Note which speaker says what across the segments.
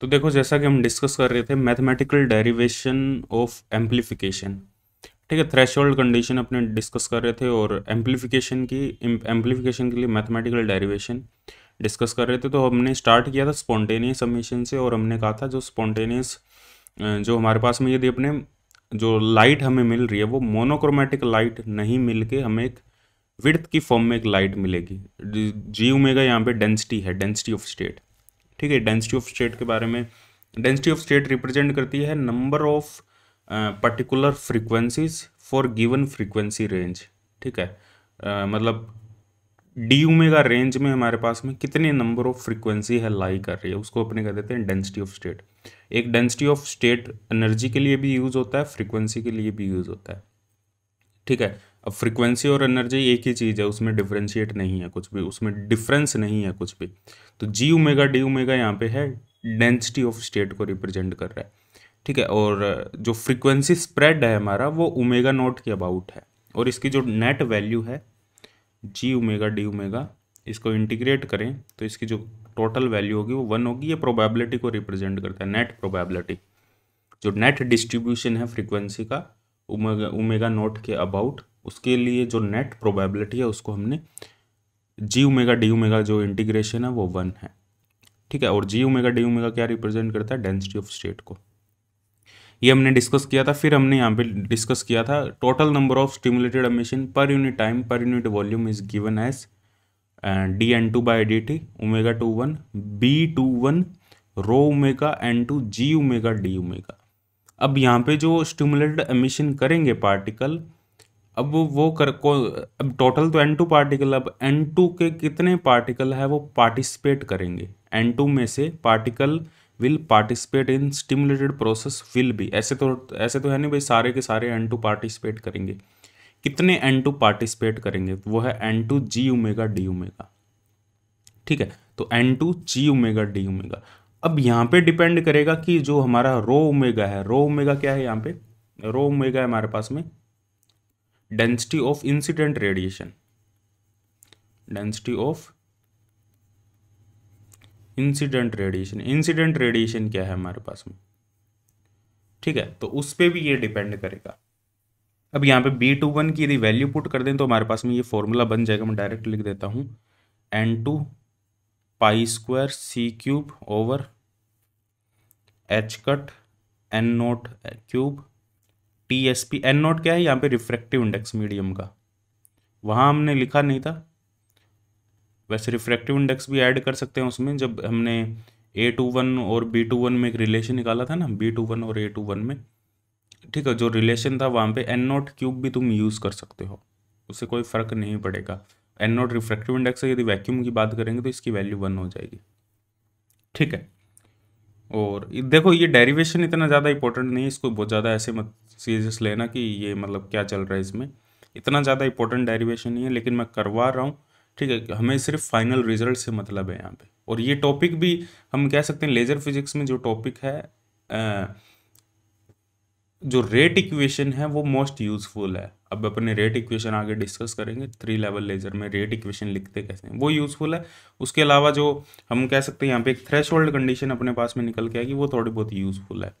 Speaker 1: तो देखो जैसा कि हम डिस्कस कर रहे थे मैथमेटिकल डेरिवेशन ऑफ एम्पलीफिकेशन ठीक है थ्रेश कंडीशन अपने डिस्कस कर रहे थे और एम्पलीफिकेशन की एम्पलीफिकेशन के लिए मैथमेटिकल डेरिवेशन डिस्कस कर रहे थे तो हमने स्टार्ट किया था स्पॉन्टेनियस समीशन से और हमने कहा था जो स्पॉन्टेनियस जो हमारे पास में यदि अपने जो लाइट हमें मिल रही है वो मोनोक्रोमेटिक लाइट नहीं मिल के हमें एक विर्थ की फॉर्म में एक लाइट मिलेगी जी उमेगा यहाँ पे डेंसिटी है डेंसिटी ऑफ स्टेट ठीक है डेंसिटी ऑफ स्टेट के बारे में डेंसिटी ऑफ स्टेट रिप्रेजेंट करती है number of particular frequencies for given frequency range ठीक है uh, मतलब डी मेगा रेंज में हमारे पास में कितने नंबर ऑफ फ्रीक्वेंसी है लाई कर रही है उसको अपने कह देते हैं डेंसिटी ऑफ स्टेट एक डेंसिटी ऑफ स्टेट एनर्जी के लिए भी यूज़ होता है फ्रीक्वेंसी के लिए भी यूज़ होता है ठीक है अब फ्रिक्वेंसी और एनर्जी एक ही चीज़ है उसमें डिफ्रेंशिएट नहीं है कुछ भी उसमें डिफरेंस नहीं है कुछ भी तो जी उमेगा डी उमेगा यहाँ पे है डेंसिटी ऑफ स्टेट को रिप्रेजेंट कर रहा है ठीक है और जो फ्रिक्वेंसी स्प्रेड है हमारा वो उमेगा नोट के अबाउट है और इसकी जो नेट वैल्यू है जी उमेगा डी उमेगा इसको इंटीग्रेट करें तो इसकी जो टोटल वैल्यू होगी वो वन होगी ये प्रोबेबिलिटी को रिप्रेजेंट करता है नेट प्रोबेबिलिटी जो नेट डिस्ट्रीब्यूशन है फ्रिक्वेंसी का उमेगा उमेगा नोट के अबाउट उसके लिए जो नेट प्रोबेबिलिटी है उसको हमने जी ओमेगा डी ओमेगा जो इंटीग्रेशन है वो वन है ठीक है और जी ओमेगा डी ओमेगा क्या रिप्रेजेंट करता है डेंसिटी ऑफ स्टेट को ये हमने डिस्कस किया था फिर हमने यहाँ पे डिस्कस किया था total number of stimulated emission per unit time per unit volume is given as D N two by D T omega two one B two one rho omega N two G omega D omega अब यहाँ पे जो stimulated emission करेंगे particle अब वो वो कर को अब टोटल तो एन टू पार्टिकल अब एन टू के कितने पार्टिकल है वो पार्टिसिपेट करेंगे एन टू में से particle will participate in stimulated process will भी ऐसे तो ऐसे तो है नहीं भाई सारे के सारे एन टू पार्टिसिपेट करेंगे कितने एन टू पार्टिसिपेट करेंगे वो है N two G omega D omega ठीक है तो N two G omega D omega अब यहाँ पे डिपेंड करेगा कि जो हमारा रो उमेगा है रो उमेगा क्या है यहाँ पे रो उमेगा है हमारे पास में density of incident radiation density of incident radiation incident radiation क्या है हमारे पास में ठीक है तो उस पर भी ये डिपेंड करेगा अब यहाँ पे बी टू वन की यदि वैल्यू पुट कर दें तो हमारे पास में ये फॉर्मूला बन जाएगा मैं डायरेक्ट लिख देता हूँ एन टू पाई स्क्वायर सी cube over H cut N naught cube T S P N naught क्या है यहाँ पे रिफ्रैक्टिव इंडेक्स मीडियम का वहाँ हमने लिखा नहीं था वैसे रिफ्रैक्टिव इंडेक्स भी ऐड कर सकते हैं उसमें जब हमने ए टू वन और बी टू वन में एक रिलेशन निकाला था ना बी टू वन और ए टू वन में ठीक है जो रिलेशन था वहाँ पे एन नोट क्यूब भी तुम यूज़ कर सकते हो उससे कोई फ़र्क नहीं पड़ेगा एन नोट रिफ्रैक्टिव इंडेक्स है यदि वैक्यूम की बात करेंगे तो इसकी वैल्यू वन हो जाएगी ठीक है और देखो ये डेरिवेशन इतना ज़्यादा इंपॉर्टेंट नहीं है इसको बहुत ज़्यादा ऐसे मत सीरियस लेना कि ये मतलब क्या चल रहा है इसमें इतना ज़्यादा इंपॉर्टेंट डेरिवेशन नहीं है लेकिन मैं करवा रहा हूँ ठीक है हमें सिर्फ फाइनल रिजल्ट से मतलब है यहाँ पे और ये टॉपिक भी हम कह सकते हैं लेज़र फिजिक्स में जो टॉपिक है जो रेट इक्वेशन है वो मोस्ट यूज़फुल है अब अपने रेट इक्वेशन आगे डिस्कस करेंगे थ्री लेवल लेजर में रेट इक्वेशन लिखते कैसे हैं वो यूज़फुल है उसके अलावा जो हम कह सकते हैं यहाँ पे एक थ्रेश कंडीशन अपने पास में निकल के आएगी वो थोड़ी बहुत यूज़फुल है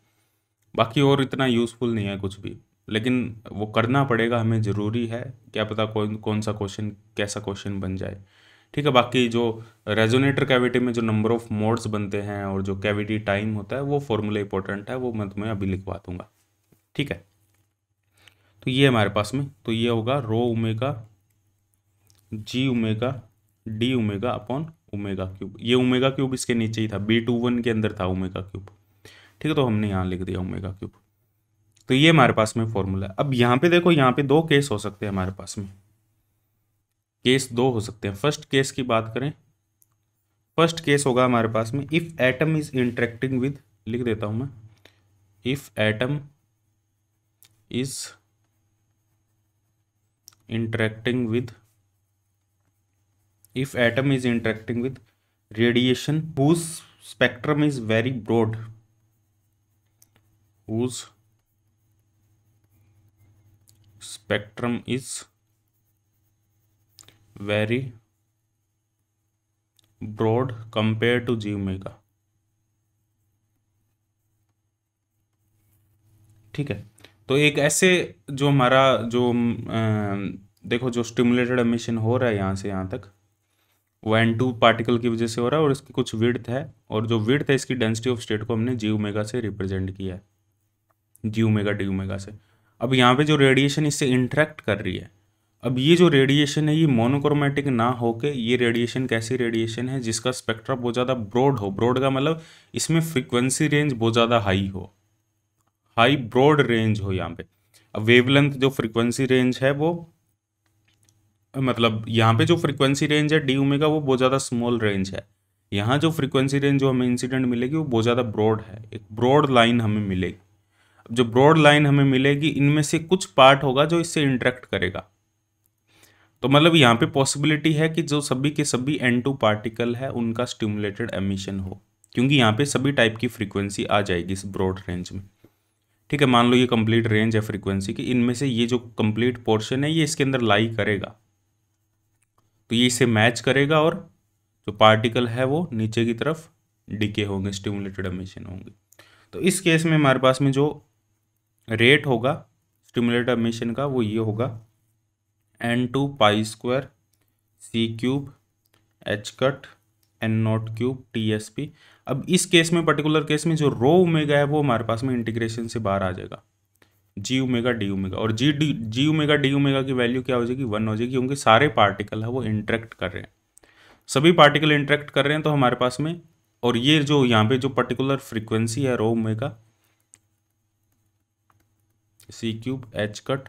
Speaker 1: बाकी और इतना यूज़फुल नहीं है कुछ भी लेकिन वो करना पड़ेगा हमें ज़रूरी है क्या पता कौन कौन सा क्वेश्चन कैसा क्वेश्चन बन जाए ठीक है बाकी जो रेजोनेटर कैविटी में जो नंबर ऑफ मोड्स बनते हैं और जो कैविटी टाइम होता है वो फॉर्मूला इंपॉर्टेंट है वो मैं तुम्हें अभी लिखवा दूंगा ठीक है तो ये हमारे पास में तो ये होगा rho omega G omega D omega upon omega cube ये उमेगा क्यूब इसके नीचे ही था बी टू वन के अंदर था उमेगा क्यूब ठीक है तो हमने यहाँ लिख दिया ओमेगा क्यूब तो ये हमारे पास में फॉर्मूला अब यहाँ पे देखो यहाँ पे दो केस हो सकते हैं हमारे पास में केस दो हो सकते हैं फर्स्ट केस की बात करें फर्स्ट केस होगा हमारे पास में if atom is interacting with लिख देता हूं मैं if atom is interacting with if atom is interacting with radiation whose spectrum is very broad whose spectrum is very broad compared to G omega ठीक है तो एक ऐसे जो हमारा जो देखो जो स्टिमुलेटेड एमिशन हो रहा है यहां से यहां तक वो एन टू पार्टिकल की वजह से हो रहा है और इसकी कुछ विड्थ है और जो विड्थ है इसकी डेंसिटी ऑफ स्टेट को हमने जी ओमेगा से रिप्रेजेंट किया है जी ओमेगा डी ओमेगा से अब यहाँ पे जो रेडिएशन इससे इंटरेक्ट कर रही है अब ये जो रेडिएशन है ये मोनोक्रोमेटिक ना होके ये रेडिएशन कैसी रेडिएशन है जिसका स्पेक्ट्रा बहुत ज़्यादा ब्रॉड हो ब्रॉड का मतलब इसमें फ्रिक्वेंसी रेंज बहुत ज़्यादा हाई हो हाई ब्रॉड रेंज हो यहाँ पे अब वेवलेंथ जो फ्रिक्वेंसी रेंज है वो मतलब यहाँ पे जो फ्रिक्वेंसी रेंज है डी ओमेगा वो बहुत ज़्यादा स्मॉल रेंज है यहाँ जो फ्रिक्वेंसी रेंज जो हमें इंसिडेंट मिलेगी वो बहुत ज़्यादा ब्रॉड है एक ब्रॉड लाइन हमें मिलेगी जो ब्रॉड लाइन हमें मिलेगी इनमें से कुछ पार्ट होगा जो इससे इंटरेक्ट करेगा तो मतलब यहाँ पे पॉसिबिलिटी है कि जो सभी के सभी एन टू पार्टिकल है उनका स्टिमुलेटेड एमिशन हो क्योंकि यहाँ पे सभी टाइप की फ्रीक्वेंसी आ जाएगी इस ब्रॉड रेंज में ठीक है मान लो ये कंप्लीट रेंज है फ्रीक्वेंसी की इनमें से ये जो कंप्लीट पोर्शन है ये इसके अंदर लाई करेगा तो ये इसे मैच करेगा और जो पार्टिकल है वो नीचे की तरफ डिके होंगे स्टिमुलेटेड एमिशन होंगे तो इस केस में हमारे पास में जो रेट होगा स्टिमुलेट एमिशन का वो ये होगा एन टू पाई स्क्वायर सी cube H cut N naught cube T S P अब इस केस में पर्टिकुलर केस में जो रो ओमेगा है वो हमारे पास में इंटीग्रेशन से बाहर आ जाएगा जी ओमेगा डी ओमेगा और G D G omega D omega की वैल्यू क्या हो जाएगी वन हो जाएगी क्योंकि सारे पार्टिकल है वो इंट्रैक्ट कर रहे हैं सभी पार्टिकल इंट्रैक्ट कर रहे हैं तो हमारे पास में और ये जो यहाँ पे जो पर्टिकुलर फ्रीक्वेंसी है rho omega C cube H cut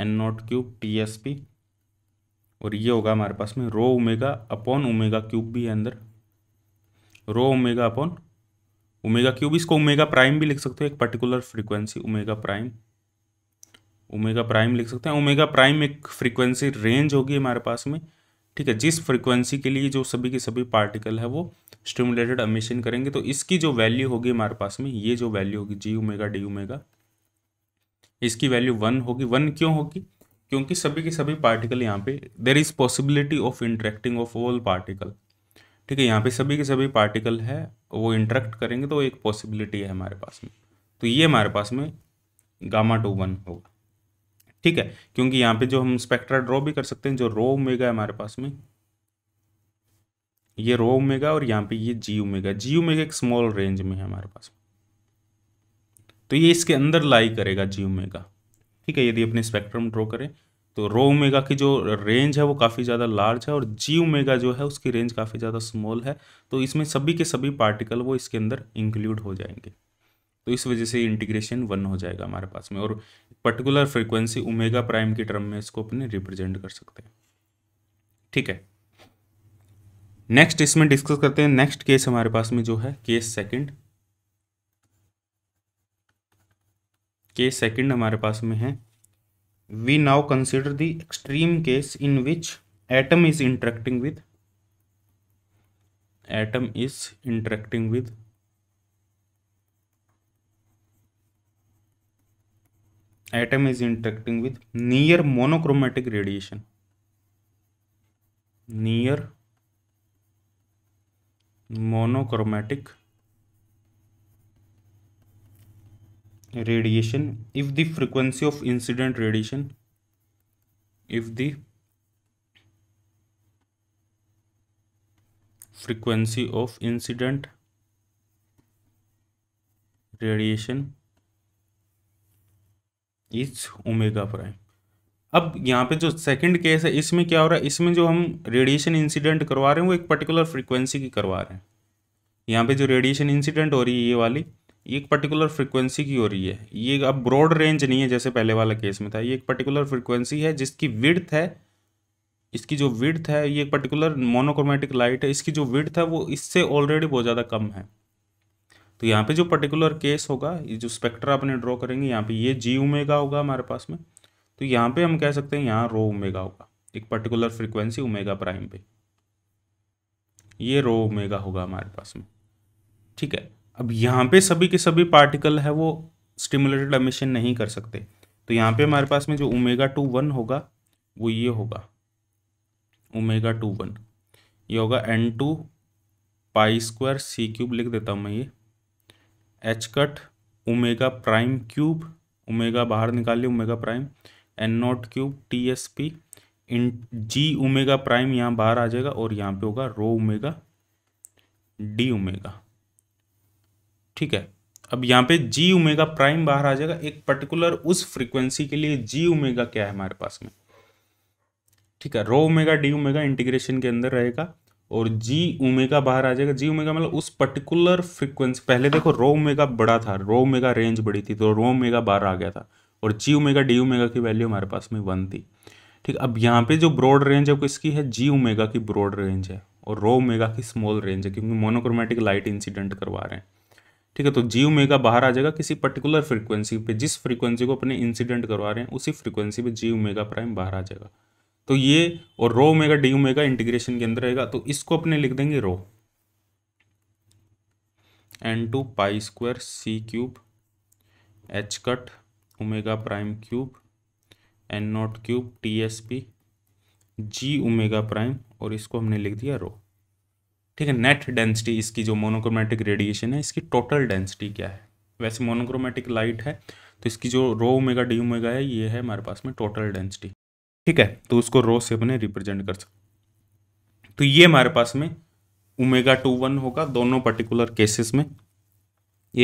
Speaker 1: N naught cube T S P और ये होगा हमारे पास में rho omega upon omega cube भी है अंदर rho omega upon omega cube इसको ओमेगा प्राइम भी लिख सकते हो एक particular frequency omega prime omega prime लिख सकते हैं ओमेगा प्राइम एक फ्रीक्वेंसी रेंज होगी हमारे पास में ठीक है जिस फ्रीक्वेंसी के लिए जो सभी के सभी पार्टिकल है वो स्टिमुलेटेड अमिशन करेंगे तो इसकी जो वैल्यू होगी हमारे पास में ये जो वैल्यू होगी जी ओमेगा डी ओमेगा इसकी वैल्यू वन होगी वन क्यों होगी क्योंकि सभी के सभी पार्टिकल यहाँ पे there is possibility of interacting of all particle ठीक है यहाँ पे सभी के सभी पार्टिकल है वो इंटरेक्ट करेंगे तो एक पॉसिबिलिटी है हमारे पास में तो ये हमारे पास में गामा टू वन होगा ठीक है क्योंकि यहाँ पे जो हम स्पेक्ट्रा ड्रॉ भी कर सकते हैं जो रो ओमेगा है हमारे पास में ये रो उमेगा और यहाँ पे ये जी मेगा जी मेगा एक स्मॉल रेंज में है हमारे पास में तो ये इसके अंदर लाई करेगा जी ओमेगा ठीक है यदि अपने स्पेक्ट्रम ड्रॉ करें तो रो ओमेगा की जो रेंज है वो काफ़ी ज़्यादा लार्ज है और जी ओमेगा जो है उसकी रेंज काफ़ी ज़्यादा स्मॉल है तो इसमें सभी के सभी पार्टिकल वो इसके अंदर इंक्लूड हो जाएंगे तो इस वजह से इंटीग्रेशन वन हो जाएगा हमारे पास में और पर्टिकुलर फ्रिक्वेंसी ओमेगा प्राइम के टर्म में इसको अपने रिप्रेजेंट कर सकते हैं ठीक है नेक्स्ट इसमें डिस्कस करते हैं नेक्स्ट केस हमारे पास में जो है केस सेकंड के सेकंड हमारे पास में है we now consider the extreme case in which atom is interacting with atom is interacting with atom is interacting with near monochromatic radiation near monochromatic radiation if the frequency of incident radiation if the frequency of incident radiation is omega prime अब यहाँ पे जो second case है इसमें क्या हो रहा है इसमें जो हम रेडिएशन इंसिडेंट करवा रहे हैं वो एक पर्टिकुलर फ्रीक्वेंसी की करवा रहे हैं यहाँ पे जो रेडिएशन इंसिडेंट हो रही है ये वाली ये एक पर्टिकुलर फ्रिक्वेंसी की हो रही है ये अब ब्रॉड रेंज नहीं है जैसे पहले वाला केस में था ये एक पर्टिकुलर फ्रिक्वेंसी है जिसकी विड्थ है इसकी जो विड्थ है ये एक पर्टिकुलर मोनोक्रोमेटिक लाइट है इसकी जो विड्थ है वो इससे ऑलरेडी बहुत ज़्यादा कम है तो यहाँ पे जो पर्टिकुलर केस होगा ये जो स्पेक्ट्रा अपने ड्रॉ करेंगे यहाँ पे ये जी उमेगा होगा हमारे पास में तो यहाँ पे हम कह सकते हैं यहाँ रो उमेगा होगा एक पर्टिकुलर फ्रिक्वेंसी उमेगा प्राइम पे ये रो उमेगा होगा हमारे पास में ठीक है अब यहाँ पे सभी के सभी पार्टिकल है वो स्टिमुलेटेड एमिशन नहीं कर सकते तो यहाँ पे हमारे पास में जो ओमेगा टू वन होगा वो ये होगा ओमेगा टू वन ये होगा एन टू पाई स्क्वायर सी क्यूब लिख देता हूँ मैं ये H cut omega prime cube omega बाहर निकाल लिया omega prime N naught cube T S P in G omega prime यहाँ बाहर आ जाएगा और यहाँ पे होगा रो ओमेगा डी ओमेगा ठीक है अब यहाँ पे जी उमेगा प्राइम बाहर आ जाएगा एक पर्टिकुलर उस फ्रीक्वेंसी के लिए जी उमेगा क्या है हमारे पास में ठीक है rho omega D omega integration के अंदर रहेगा और जी उमेगा बाहर आ जाएगा जी उमेगा मतलब उस पर्टिकुलर फ्रीक्वेंसी पहले देखो रो उमेगा बड़ा था रो उमेगा रेंज बड़ी थी तो रो उमेगा बाहर आ गया था और जी उमेगा डी उमेगा की वैल्यू हमारे पास में वन थी ठीक अब यहाँ पे जो ब्रॉड रेंज है वो किसकी है जी उमेगा की ब्रॉड रेंज है और रो उमेगा की स्मॉल रेंज है क्योंकि मोनोक्रोमेटिक लाइट इंसिडेंट करवा रहे हैं ठीक है तो जी ओमेगा बाहर आ जाएगा किसी पर्टिकुलर फ्रीक्वेंसी पे जिस फ्रीक्वेंसी को अपने इंसिडेंट करवा रहे हैं उसी फ्रीक्वेंसी पे जी ओमेगा प्राइम बाहर आ जाएगा तो ये और rho omega D omega integration के अंदर रहेगा तो इसको अपने लिख देंगे rho n two pi square सी cube H cut omega prime cube n naught cube T S P G omega prime और इसको हमने लिख दिया रो ठीक है नेट डेंसिटी इसकी जो मोनोक्रोमेटिक रेडिएशन है इसकी टोटल डेंसिटी क्या है वैसे मोनोक्रोमेटिक लाइट है तो इसकी जो रो ओमेगा डी ओमेगा है ये है हमारे पास में टोटल डेंसिटी ठीक है तो उसको रो से अपने रिप्रेजेंट कर सकते तो ये हमारे पास में ओमेगा टू वन होगा दोनों पर्टिकुलर केसेस में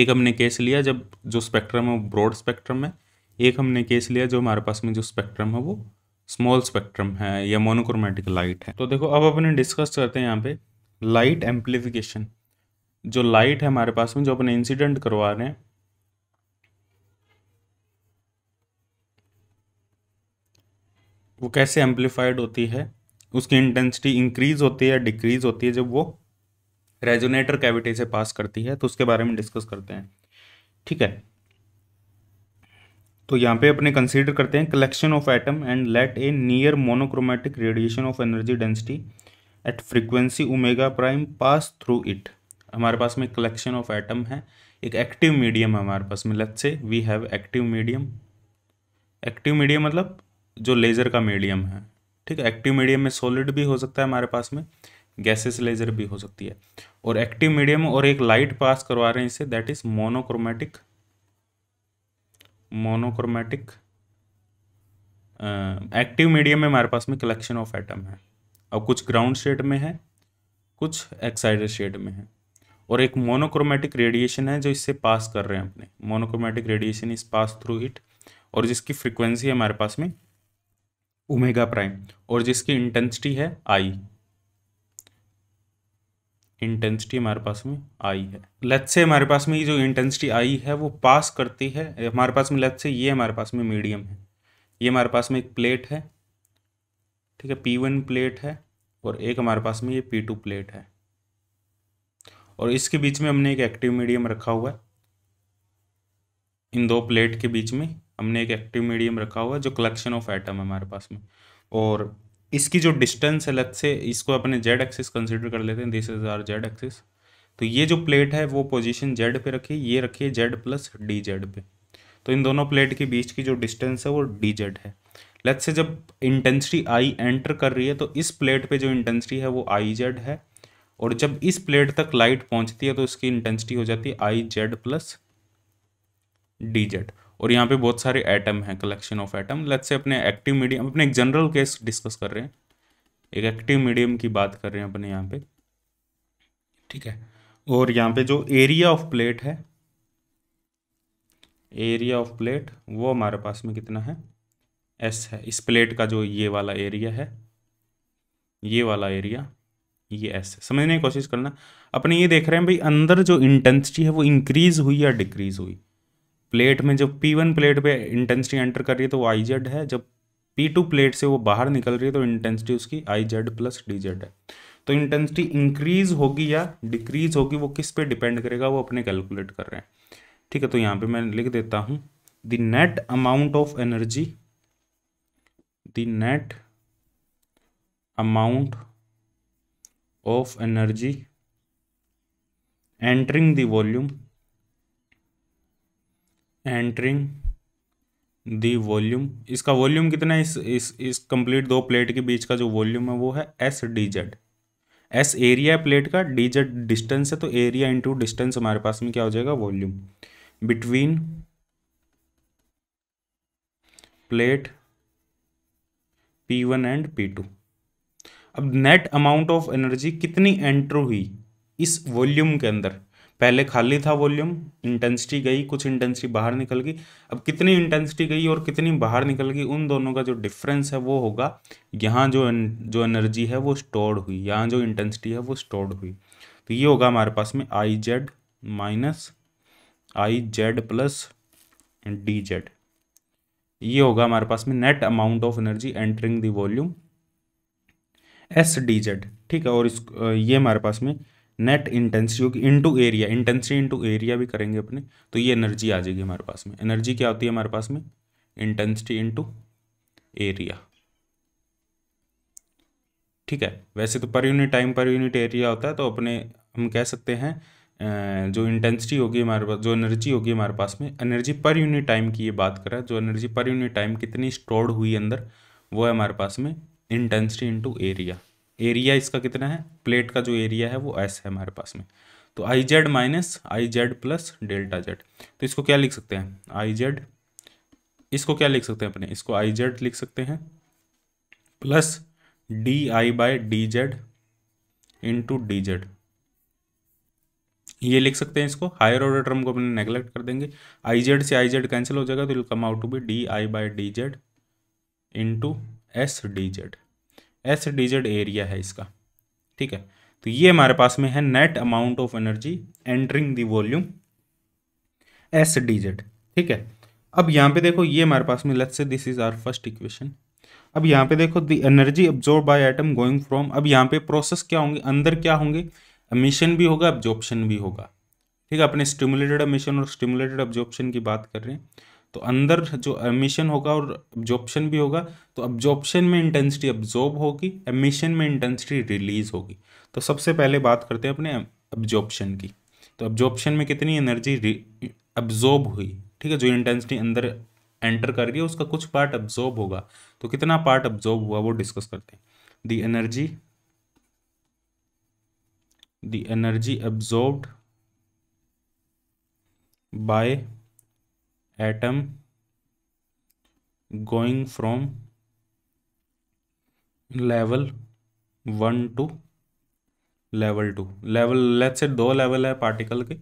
Speaker 1: एक हमने केस लिया जब जो स्पेक्ट्रम है वो ब्रॉड स्पेक्ट्रम है एक हमने केस लिया जो हमारे पास में जो स्पेक्ट्रम है वो स्मॉल स्पेक्ट्रम है या मोनोक्रोमेटिक लाइट है तो देखो अब अपने डिस्कस करते हैं यहाँ पे लाइट एम्पलीफिकेशन जो लाइट है हमारे पास में जो अपने इंसिडेंट करवा रहे हैं वो कैसे एम्पलीफाइड होती है उसकी इंटेंसिटी इंक्रीज होती है या डिक्रीज होती है जब वो रेजोनेटर कैविटी से पास करती है तो उसके बारे में डिस्कस करते हैं ठीक है तो यहाँ पे अपने कंसीडर करते हैं collection of atom and let a near monochromatic radiation of energy density at frequency omega prime pass through it हमारे पास में कलेक्शन ऑफ एटम है एक एक्टिव मीडियम है हमारे पास में let say we have active medium active medium मतलब जो लेज़र का मीडियम है ठीक है एक्टिव मीडियम में सॉलिड भी हो सकता है हमारे पास में गैसेस लेज़र भी हो सकती है और एक्टिव मीडियम और एक लाइट पास करवा रहे हैं इसे that is monochromatic monochromatic active medium में हमारे पास में कलेक्शन ऑफ एटम है अब कुछ ग्राउंड शेड में है कुछ एक्साइडेड शेड में है और एक मोनोक्रोमेटिक रेडिएशन है जो इससे पास कर रहे हैं अपने मोनोक्रोमेटिक रेडिएशन इस पास थ्रू हिट और जिसकी फ्रिक्वेंसी है हमारे पास में ओमेगा प्राइम और जिसकी इंटेंसिटी है आई इंटेंसिटी हमारे पास में आई है लेट से हमारे पास में ये जो इंटेंसिटी आई है वो पास करती है हमारे पास में लेट से ये हमारे पास में मीडियम है ये हमारे पास में एक प्लेट है ठीक है पी वन प्लेट है और एक हमारे पास में ये पी टू प्लेट है और इसके बीच में हमने एक एक्टिव मीडियम रखा हुआ है इन दो प्लेट के बीच में हमने एक एक्टिव मीडियम रखा हुआ है जो कलेक्शन ऑफ एटम है हमारे पास में और इसकी जो डिस्टेंस है लत से इसको अपने जेड एक्सिस कंसिडर कर लेते हैं this is our z axis तो ये जो प्लेट है वो पोजिशन जेड पे रखी ये रखिए जेड प्लस डी जेड पे तो इन दोनों प्लेट के बीच की जो डिस्टेंस है वो डी जेड है लेट्स से जब इंटेंसिटी आई एंटर कर रही है तो इस प्लेट पे जो इंटेंसिटी है वो आई जेड है और जब इस प्लेट तक लाइट पहुंचती है तो उसकी इंटेंसिटी हो जाती है I z plus d z और यहाँ पे बहुत सारे एटम हैं collection of atom let's say अपने एक्टिव मीडियम अपने एक जनरल केस डिस्कस कर रहे हैं एक एक्टिव मीडियम की बात कर रहे हैं अपने यहाँ पे ठीक है और यहाँ पे जो एरिया ऑफ प्लेट है एरिया ऑफ प्लेट वो हमारे पास में कितना है एस है इस प्लेट का जो ये वाला एरिया है ये वाला एरिया ये एस है समझने की कोशिश करना अपने ये देख रहे हैं भाई अंदर जो इंटेंसिटी है वो इंक्रीज़ हुई या डिक्रीज़ हुई प्लेट में जब पी वन प्लेट पे इंटेंसिटी एंटर कर रही है तो वो आई जेड है जब पी टू प्लेट से वो बाहर निकल रही है तो इंटेंसिटी उसकी I z plus d z है तो इंटेंसिटी इंक्रीज़ होगी या डिक्रीज़ होगी वो किस पे डिपेंड करेगा वो अपने कैलकुलेट कर रहे हैं ठीक है तो यहाँ पे मैं लिख देता हूँ the net amount of energy the net amount of energy entering the volume entering the volume इसका वॉल्यूम कितना है इस इस इस कंप्लीट दो प्लेट के बीच का जो वॉल्यूम है वो है s d z s area है प्लेट का डी जेड डिस्टेंस है तो एरिया इंटू डिस्टेंस हमारे पास में क्या हो जाएगा volume between plate p one and p two अब नेट अमाउंट ऑफ एनर्जी कितनी एंटर हुई इस वॉल्यूम के अंदर पहले खाली था वॉल्यूम इंटेंसिटी गई कुछ इंटेंसिटी बाहर निकल गई अब कितनी इंटेंसिटी गई और कितनी बाहर निकल गई उन दोनों का जो डिफरेंस है वो होगा यहाँ जो जो एनर्जी है वो स्टोर्ड हुई यहाँ जो इंटेंसिटी है वो स्टोर्ड हुई तो ये होगा हमारे पास में I z minus I z plus d z ये होगा हमारे पास में net amount of energy entering the volume s d z ठीक है और इस ये हमारे पास में नेट इंटेंसिटी होगी into area intensity into area भी करेंगे अपने तो ये एनर्जी आ जाएगी हमारे पास में एनर्जी क्या होती है हमारे पास में इंटेंसिटी इंटू एरिया ठीक है वैसे तो per unit time per unit area होता है तो अपने हम कह सकते हैं जो इंटेंसिटी होगी हमारे पास जो एनर्जी होगी हमारे पास में एनर्जी पर यूनिट टाइम की ये बात करें जो एनर्जी पर यूनिट टाइम कितनी स्टोर्ड हुई अंदर वो है हमारे पास में इंटेंसिटी इनटू एरिया एरिया इसका कितना है प्लेट का जो एरिया है वो एस है हमारे पास में तो I z minus I z plus delta z तो इसको क्या लिख सकते हैं आई जेड इसको क्या लिख सकते हैं अपने इसको आई जेड लिख सकते हैं plus d I by d z into d z ये लिख सकते हैं इसको हायर ऑर्डर टर्म को अपने नेगलेक्ट कर देंगे आई जेड से आई जेड कैंसिल हो जाएगा तो will come out to be d I by d z into s d z s d z area है इसका ठीक है तो ये हमारे पास में है net amount of energy entering the volume s d z ठीक है अब यहाँ पे देखो ये हमारे पास में let's say this is our first equation अब यहाँ पे देखो the energy absorb by atom going from अब यहाँ पे प्रोसेस क्या होंगे अंदर क्या होंगे अमिशन भी होगा एब्जॉर्प्शन भी होगा ठीक है अपने स्टिमुलेटेड अमिशन और स्टिमुलेटेड एब्जॉर्प्शन की बात कर रहे हैं तो अंदर जो अमिशन होगा और एब्जॉर्प्शन भी होगा तो एब्जॉर्प्शन में इंटेंसिटी ऑब्जॉर्ब होगी एमिशन में इंटेंसिटी रिलीज होगी तो सबसे पहले बात करते हैं अपने एब्जॉर्प्शन की तो एब्जॉर्प्शन में कितनी एनर्जी एब्जॉर्ब हुई ठीक है जो इंटेंसिटी अंदर एंटर कर रही है उसका कुछ पार्ट एब्जॉर्ब होगा तो कितना पार्ट ऑब्जॉर्ब हुआ वो डिस्कस करते हैं the energy the energy absorbed by atom going from level one to level two level let say दो लेवल है पार्टिकल के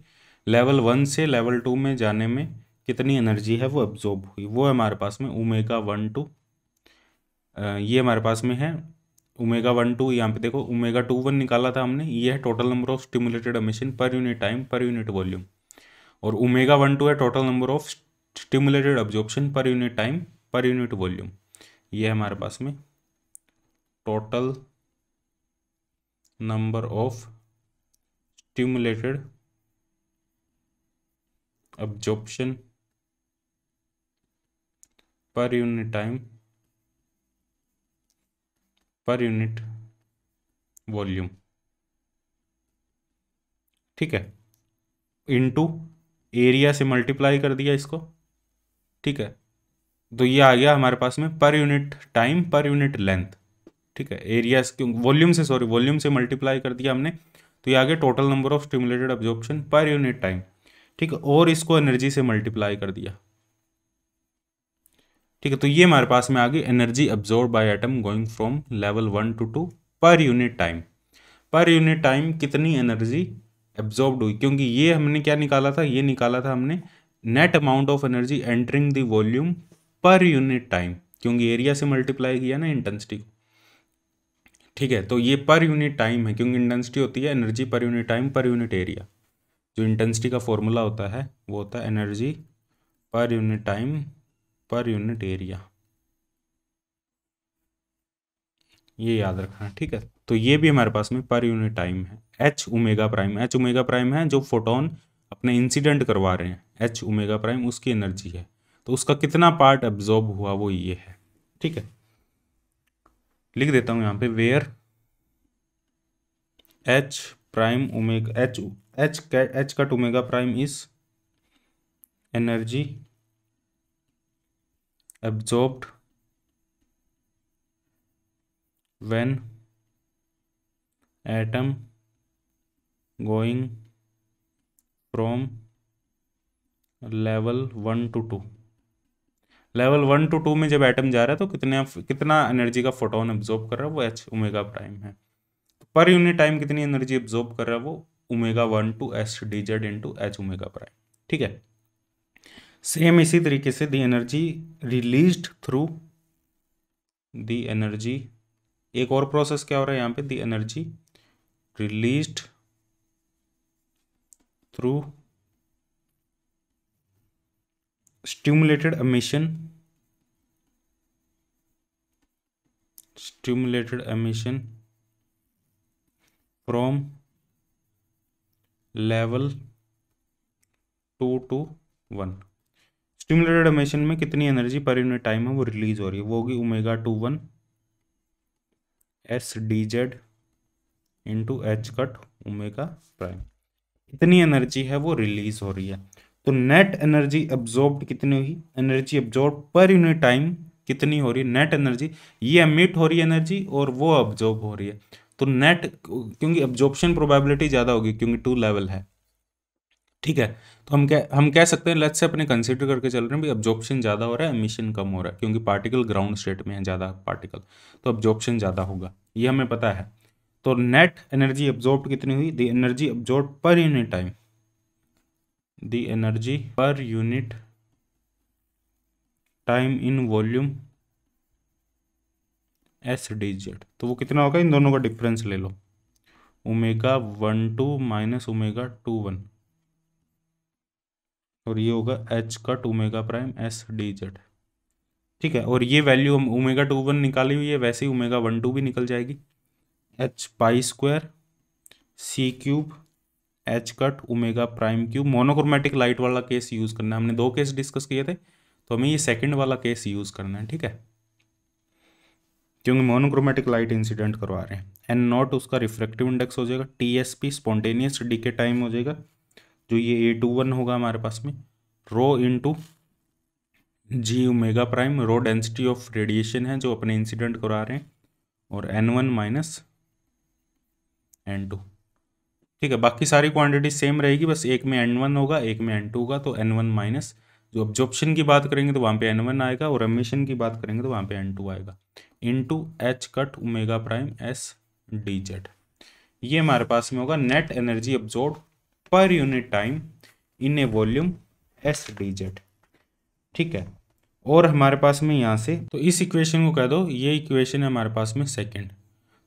Speaker 1: लेवल वन से लेवल टू में जाने में कितनी एनर्जी है वो एब्जॉर्ब हुई वो हमारे पास में ओमेगा वन टू ये हमारे पास में है ओमेगा वन टू यहाँ पे देखो ओमेगा टू वन निकाला था हमने ये है total number of stimulated emission per unit time per unit volume और ओमेगा वन टू है total number of stimulated absorption per unit time per unit volume ये है हमारे पास में total number of stimulated absorption per unit time per unit volume ठीक है into area से मल्टीप्लाई कर दिया इसको ठीक है तो ये आ गया हमारे पास में per unit time per unit length ठीक है एरिया वॉल्यूम से सॉरी वॉल्यूम से मल्टीप्लाई कर दिया हमने तो ये आ गया total number of stimulated absorption per unit time ठीक है और इसको एनर्जी से मल्टीप्लाई कर दिया ठीक है तो ये हमारे पास में आ गई energy absorb by atom going from level one to two per unit time per unit time कितनी एनर्जी एब्जॉर्ब्ड हुई क्योंकि ये हमने क्या निकाला था ये निकाला था हमने net amount of energy entering the volume per unit time क्योंकि एरिया से मल्टीप्लाई किया ना इंटेंसिटी को ठीक है तो ये पर यूनिट टाइम है क्योंकि इंटेंसिटी होती है energy per unit time per unit area जो इंटेंसिटी का फॉर्मूला होता है वो होता है energy per unit time per unit area ये याद रखना ठीक है तो ये भी हमारे पास में पर यूनिट टाइम है h omega prime h omega prime है जो फोटोन अपने इंसिडेंट करवा रहे हैं एच उमेगा प्राइम उसकी एनर्जी है तो उसका कितना पार्ट एब्जॉर्ब हुआ वो ये है ठीक है लिख देता हूं यहां पे where h prime omega h h h cut omega prime is energy absorbed when atom going from level one to two level one to two में जब एटम जा रहा है तो कितने कितना एनर्जी का फोटोन एब्जॉर्ब कर रहा है वो एच ओमेगा प्राइम है तो पर यूनिट टाइम कितनी एनर्जी एब्जॉर्ब कर रहा है वो omega one two s d z into h omega prime ठीक है सेम इसी तरीके से the energy released through the energy एक और प्रोसेस क्या हो रहा है यहां पे the energy released through stimulated emission stimulated emission from level two to one stimulated emission में कितनी एनर्जी पर यूनिट टाइम है वो रिलीज हो रही है वो होगी omega two one s d z into h cut omega prime कितनी एनर्जी है वो रिलीज हो रही है तो नेट एनर्जी अब्जॉर्ब कितनी हुई energy absorb per unit time कितनी हो रही है नेट एनर्जी ये एमिट हो रही है एनर्जी और वो अब्जॉर्ब हो रही है तो नेट क्योंकि एब्जॉर्प्शन प्रोबेबिलिटी ज़्यादा होगी क्योंकि टू लेवल है ठीक है तो हम कह हम कह सकते हैं लेट्स से अपने कंसिडर करके चल रहे हैं भी अब्जॉर्प्शन ज़्यादा हो रहा है एमिशन कम हो रहा है क्योंकि पार्टिकल ग्राउंड स्टेट में है ज़्यादा पार्टिकल तो अब्जॉर्प्शन ज़्यादा होगा ये हमें पता है तो नेट एनर्जी अब्जॉर्ब कितनी हुई the energy absorb per unit time the energy per unit time in volume s d z तो वो कितना होगा इन दोनों का डिफरेंस ले लो omega one two minus omega two one और ये होगा h cut omega prime s d z ठीक है और ये वैल्यू हम ओमेगा टू वन निकाली हुई है वैसे ही ओमेगा वन टू भी निकल जाएगी एच पाई स्क्वायर सी cube H cut omega prime cube monochromatic light वाला केस यूज़ करना है हमने दो केस डिस्कस किए थे तो हमें ये सेकेंड वाला केस यूज़ करना है ठीक है क्योंकि मोनोक्रोमेटिक लाइट इंसिडेंट करवा रहे हैं एंड नॉट उसका रिफ्रेक्टिव इंडेक्स हो जाएगा t S p spontaneous decay time हो जाएगा जो ये ए टू वन होगा हमारे पास में rho into g omega prime rho density of radiation है जो अपने इंसिडेंट करा रहे हैं और n one minus n two ठीक है बाकी सारी क्वांटिटी सेम रहेगी बस एक में एन वन होगा एक में एन टू होगा तो एन वन माइनस जो ऑब्जॉर्प्शन की बात करेंगे तो वहाँ पे एन वन आएगा और एमिशन की बात करेंगे तो वहाँ पे एन टू आएगा into h cut omega prime s d z ये हमारे पास में होगा net energy absorb per unit time in a volume s d z ठीक है और हमारे पास में यहाँ से तो इस इक्वेशन को कह दो ये इक्वेशन है हमारे पास में सेकंड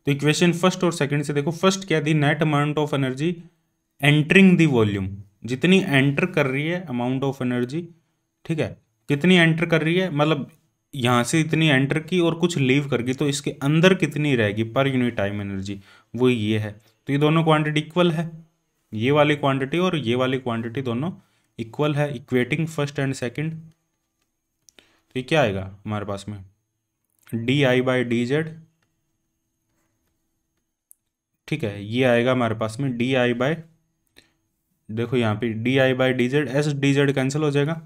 Speaker 1: तो इक्वेशन फर्स्ट और सेकंड से देखो फर्स्ट क्या the net amount of energy entering the volume जितनी एंटर कर रही है अमाउंट ऑफ एनर्जी ठीक है कितनी एंटर कर रही है मतलब यहाँ से इतनी एंटर की और कुछ लीव कर गई तो इसके अंदर कितनी रहेगी पर यूनिट टाइम एनर्जी वो ये है तो ये दोनों क्वांटिटी इक्वल है ये वाली क्वांटिटी और ये वाली क्वांटिटी दोनों इक्वल है इक्वेटिंग फर्स्ट एंड सेकंड तो ये क्या आएगा हमारे पास में d I by d z ठीक है ये आएगा हमारे पास में डी आई बाई देखो यहाँ पे d I by d z s d z cancel हो जाएगा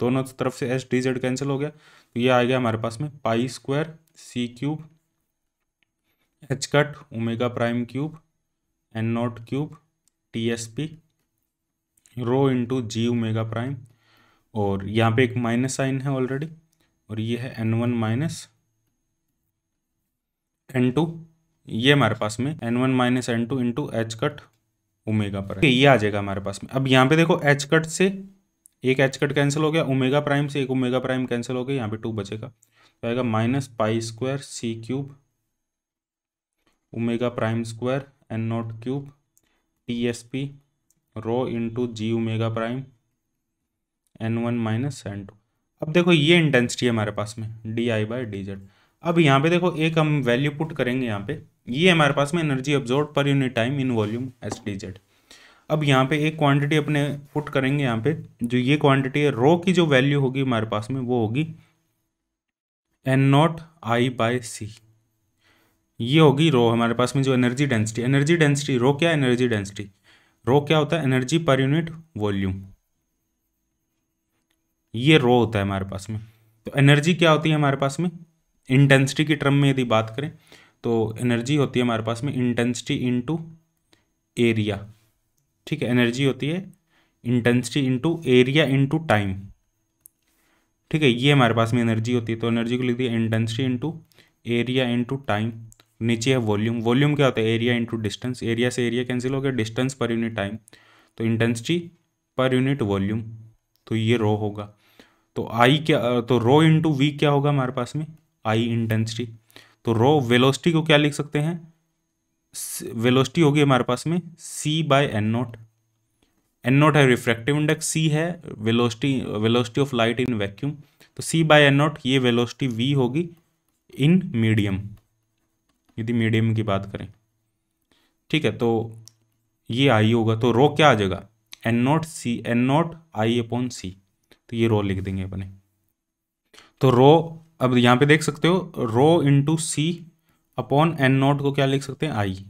Speaker 1: दोनों तरफ से एस डी जेड कैंसिल हो गया तो ये आ गया हमारे पास में पाई स्क्वायर सी cube H cut omega prime cube n naught cube T S p rho into g omega prime और यहाँ पे एक माइनस साइन है ऑलरेडी और ये है n one minus n two ये हमारे पास में n one minus n two into h cut omega prime ये आ जाएगा हमारे पास में अब यहाँ पे देखो एच कट से एक एच कट कैंसिल हो गया ओमेगा प्राइम से एक ओमेगा प्राइम कैंसिल हो गया यहाँ पे टू बचेगा तो आएगा माइनस पाई स्क्वायर सी cube omega prime square N naught cube T S p rho into g omega prime n one minus n two अब देखो ये इंटेंसिटी है हमारे पास में d I by d z अब यहाँ पे देखो एक हम वैल्यू पुट करेंगे यहाँ पे ये हमारे पास में energy absorb per unit time in volume s d z अब यहाँ पे एक क्वांटिटी अपने पुट करेंगे यहाँ पे जो ये क्वांटिटी है रो की जो वैल्यू होगी हमारे पास में वो होगी n naught I by c ये होगी रो हमारे पास में जो energy density energy density rho क्या एनर्जी डेंसिटी रो क्या होता है एनर्जी पर यूनिट वॉल्यूम ये रो होता है हमारे पास में तो एनर्जी क्या होती है हमारे पास में इंटेंसिटी की टर्म में यदि बात करें तो एनर्जी होती है हमारे पास में इंटेंसिटी इंटू एरिया ठीक है एनर्जी होती है intensity into area into time ठीक है ये हमारे पास में एनर्जी होती है तो एनर्जी को लिख दिया intensity into area into time नीचे है वॉल्यूम वॉल्यूम क्या होता है एरिया इंटू डिस्टेंस एरिया से एरिया कैंसिल हो गया डिस्टेंस पर यूनिट टाइम तो इंटेंसिटी पर यूनिट वॉल्यूम तो ये रो होगा तो आई क्या तो रो इंटू वी क्या होगा हमारे पास में आई इंटेंसिटी तो रो वेलोसिटी को क्या लिख सकते हैं वेलोसिटी होगी हमारे पास में c by n naught n naught है रिफ्रैक्टिव इंडेक्स सी है velocity velocity of light in vacuum तो सी बाय एन नॉट ये वेलोसिटी वी होगी इन मीडियम यदि मीडियम की बात करें ठीक है तो ये आई होगा तो रो क्या आ जाएगा N naught c n naught I upon c तो ये रो लिख देंगे अपने तो रो अब यहाँ पे देख सकते हो rho into c upon n not को क्या लिख सकते हैं I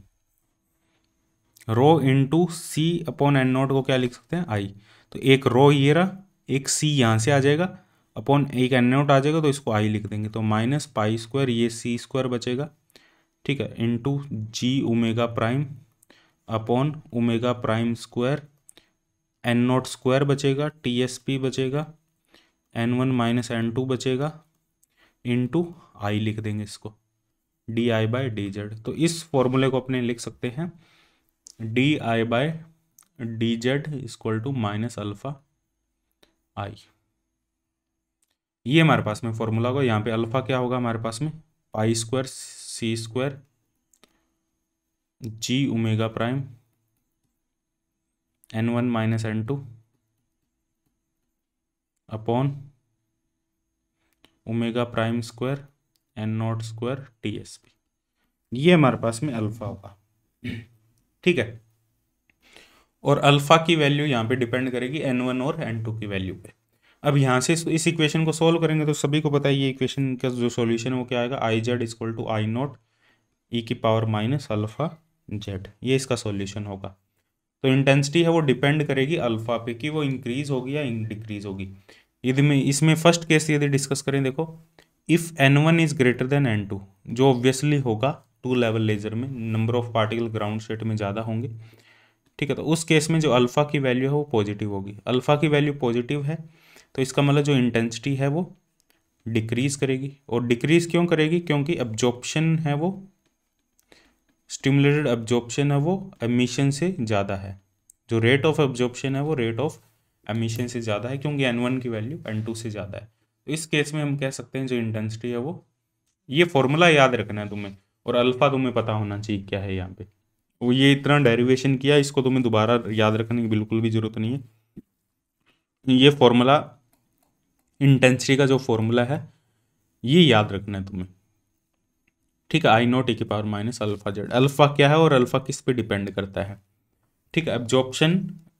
Speaker 1: rho into c upon n not को क्या लिख सकते हैं आई तो एक रो ये रहा एक सी यहाँ से आ जाएगा अपॉन एक एन नॉट आ जाएगा तो इसको आई लिख देंगे तो माइनस पाई स्क्वायर ये सी स्क्वायर बचेगा ठीक है into g omega prime upon omega prime square N not square बचेगा टी एस पी बचेगा n one minus n two बचेगा इंटू आई लिख देंगे इसको d I by d z तो इस फॉर्मूले को अपने लिख सकते हैं d I by d z equal to minus alpha I ये हमारे पास में फॉर्मूला होगा यहाँ पे अल्फ़ा क्या होगा हमारे पास में pi square C square ji omega prime n one minus n two upon omega prime square N not square T S p ये हमारे पास में अल्फ़ा होगा ठीक है और अल्फ़ा की वैल्यू यहां पे डिपेंड करेगी एन वन और एन टू की वैल्यू पे अब यहाँ से इस इक्वेशन को सॉल्व करेंगे तो सभी को पता है ये इक्वेशन का जो सॉल्यूशन है वो क्या आएगा I z is to I not e की पावर माइनस अल्फ़ा जेड ये इसका सॉल्यूशन होगा तो इंटेंसिटी है वो डिपेंड करेगी अल्फ़ा पे कि वो इंक्रीज़ होगी या डिक्रीज़ होगी यदि में इसमें फर्स्ट केस यदि डिस्कस करें देखो if n one is greater than n two जो ऑब्वियसली होगा टू लेवल लेज़र में number of particle ground state में ज़्यादा होंगे ठीक है तो उस केस में जो अल्फ़ा की वैल्यू है वो पॉजिटिव होगी अल्फ़ा की वैल्यू पॉजिटिव है तो इसका मतलब जो इंटेंसिटी है वो डिक्रीज़ करेगी और डिक्रीज़ क्यों करेगी क्योंकि एब्जॉर्प्शन है वो स्टिमुलेटेड अब्जॉर्प्शन है वो एमिशन से ज़्यादा है जो रेट ऑफ एब्जॉर्प्शन है वो रेट ऑफ एमिशन से ज़्यादा है क्योंकि एन वन की वैल्यू एन टू से ज़्यादा है तो इस केस में हम कह सकते हैं जो इंटेंसिटी है वो ये फॉर्मूला याद रखना है तुम्हें और अल्फ़ा तुम्हें पता होना चाहिए क्या है यहाँ पे वो ये इतना डेरिवेशन किया इसको तुम्हें दोबारा याद रखने की बिल्कुल भी ज़रूरत नहीं है ये फॉर्मूला इंटेंसिटी का जो फॉर्मूला है ये याद रखना है तुम्हें ठीक है आई नॉट ए की power minus alpha z alpha क्या है और अल्फा किस पे डिपेंड करता है ठीक है एब्जॉर्प्शन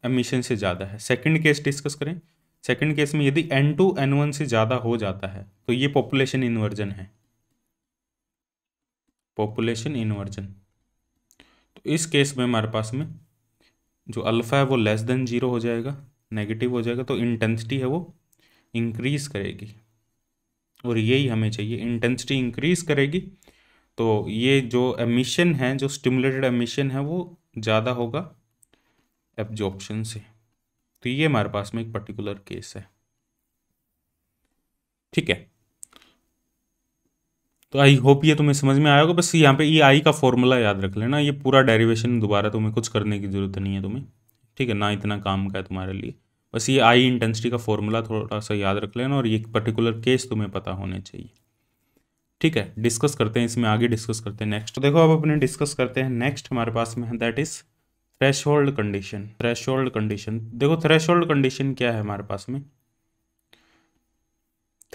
Speaker 1: एमिशन से ज़्यादा है सेकंड केस डिस्कस करें सेकंड केस में यदि एन टू एन वन से ज़्यादा हो जाता है तो ये पॉपुलेशन इन्वर्जन है पॉपुलेशन इन्वर्जन तो इस केस में हमारे पास में जो अल्फ़ा है वो लेस देन जीरो हो जाएगा नेगेटिव हो जाएगा तो इंटेंसिटी है वो इंक्रीज़ करेगी और यही हमें चाहिए इंटेंसिटी इंक्रीज़ करेगी तो ये जो एमिशन है जो स्टिमुलेटेड एमिशन है वो ज़्यादा होगा एब्जॉर्प्शन से तो ये हमारे पास में एक पर्टिकुलर केस है ठीक है तो आई होप ये तुम्हें समझ में आया होगा बस यहाँ पे ई आई का फॉर्मूला याद रख लेना ये पूरा डेरिवेशन दोबारा तुम्हें कुछ करने की ज़रूरत नहीं है तुम्हें ठीक है ना इतना काम का है तुम्हारे लिए बस ये आई इंटेंसिटी का फॉर्मूला थोड़ा सा याद रख लेना और ये पर्टिकुलर केस तुम्हें पता होने चाहिए ठीक है डिस्कस करते हैं इसमें आगे डिस्कस करते हैं नेक्स्ट तो देखो अब अपने डिस्कस करते हैं नेक्स्ट हमारे पास में that is threshold condition threshold condition देखो थ्रेश होल्ड कंडीशन क्या है हमारे पास में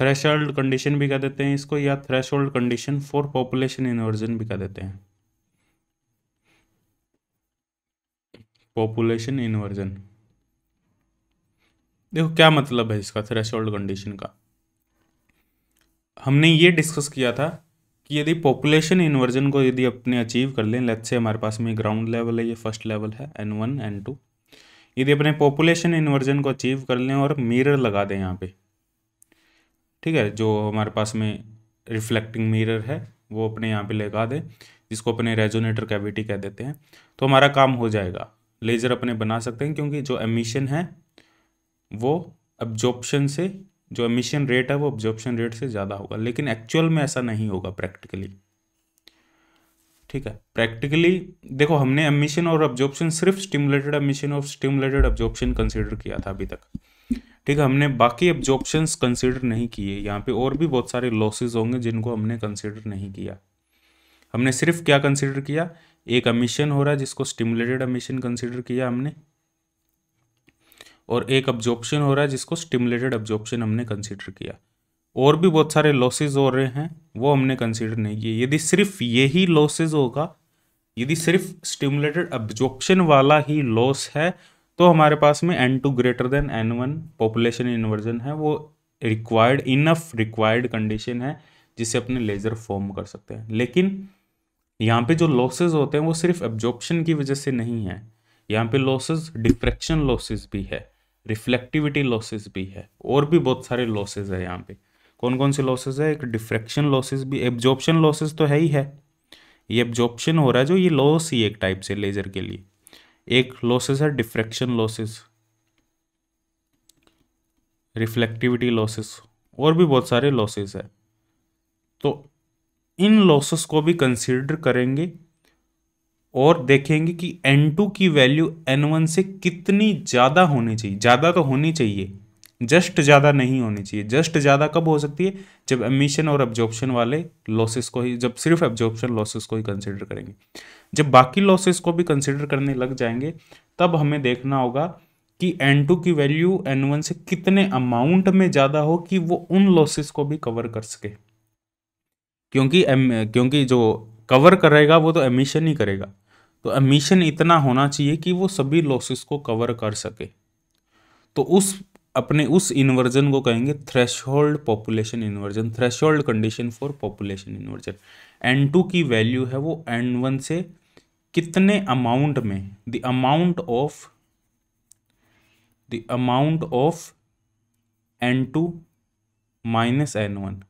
Speaker 1: थ्रेश होल्ड कंडीशन भी कह देते हैं इसको या threshold condition for population inversion भी कह देते हैं पॉपुलेशन इन्वर्जन देखो क्या मतलब है इसका थ्रेश कंडीशन का हमने ये डिस्कस किया था कि यदि पॉपुलेशन इन्वर्जन को यदि अपने अचीव कर लें लेट्स से हमारे पास में ग्राउंड लेवल है ये फर्स्ट लेवल है एन वन एन टू यदि अपने पॉपुलेशन इन्वर्जन को अचीव कर लें और मिरर लगा दें यहाँ पे ठीक है जो हमारे पास में रिफ्लेक्टिंग मिरर है वो अपने यहाँ पे लगा दें जिसको अपने रेजोनेटर कैविटी कह देते हैं तो हमारा काम हो जाएगा लेज़र अपने बना सकते हैं क्योंकि जो एमिशन है वो अब्जॉर्प्शन से जो एमिशन रेट है वो ऑब्जॉर्प्शन रेट से ज़्यादा होगा लेकिन एक्चुअल में ऐसा नहीं होगा प्रैक्टिकली ठीक है प्रैक्टिकली देखो हमने एमिशन और ऑब्जॉर्प्शन सिर्फ स्टिमुलेटेड एमिशन और स्टिमुलेटेड ऑब्जॉर्प्शन कंसिडर किया था अभी तक ठीक है हमने बाकी ऑब्जॉर्प्शन कंसिडर नहीं किए यहाँ पे और भी बहुत सारे लॉसेज होंगे जिनको हमने कंसिडर नहीं किया हमने सिर्फ क्या कंसिडर किया एक अमिशन हो रहा है जिसको स्टिमुलेटेड अमिशन कंसिडर किया हमने और एक अब्जॉर्प्शन हो रहा है जिसको स्टिमुलेटेड अब्जॉर्प्शन हमने कंसिडर किया और भी बहुत सारे लॉसेज हो रहे हैं वो हमने कंसिडर नहीं किए यदि सिर्फ यही लॉसेज होगा यदि सिर्फ स्टिमुलेटेड अब्जॉर्प्शन वाला ही लॉस है तो हमारे पास में N two greater than n one population inversion है वो रिक्वायर्ड इनफ रिक्वायर्ड कंडीशन है जिसे अपने लेज़र फॉर्म कर सकते हैं लेकिन यहाँ पे जो लॉसेज होते हैं वो सिर्फ एब्जॉर्प्शन की वजह से नहीं है यहाँ पे लॉसेज डिफ्रैक्शन लॉसेज भी है रिफ्लेक्टिविटी लॉसेस भी है और भी बहुत सारे लॉसेज है यहाँ पे कौन कौन से लॉसेज है एक डिफ्रेक्शन लॉसेज भी एब्जॉर्प्शन लॉसेज तो है ही है ये एब्जॉर्प्शन हो रहा है जो ये लॉस ही एक टाइप से लेजर के लिए एक लॉसेज है डिफ्रेक्शन लॉसेज रिफ्लेक्टिविटी लॉसेस और भी बहुत सारे लॉसेस है तो इन लॉसेस को भी कंसिडर करेंगे और देखेंगे कि N2 की वैल्यू N1 से कितनी ज़्यादा होनी चाहिए ज़्यादा तो होनी चाहिए जस्ट ज़्यादा नहीं होनी चाहिए जस्ट ज़्यादा कब हो सकती है जब एमिशन और एब्जॉर्प्शन वाले लॉसेस को ही जब सिर्फ एब्जॉर्प्शन लॉसेस को ही कंसिडर करेंगे जब बाकी लॉसेस को भी कंसिडर करने लग जाएंगे तब हमें देखना होगा कि N2 की वैल्यू N1 से कितने अमाउंट में ज़्यादा हो कि वो उन लॉसेस को भी कवर कर सके क्योंकि एम क्योंकि जो कवर करेगा वो तो एमिशन ही करेगा तो एमिशन इतना होना चाहिए कि वो सभी लॉसेस को कवर कर सके तो उस अपने उस इन्वर्जन को कहेंगे threshold population inversion threshold condition for population inversion n two की वैल्यू है वो एन वन से कितने अमाउंट में the amount of the amount of n two minus N one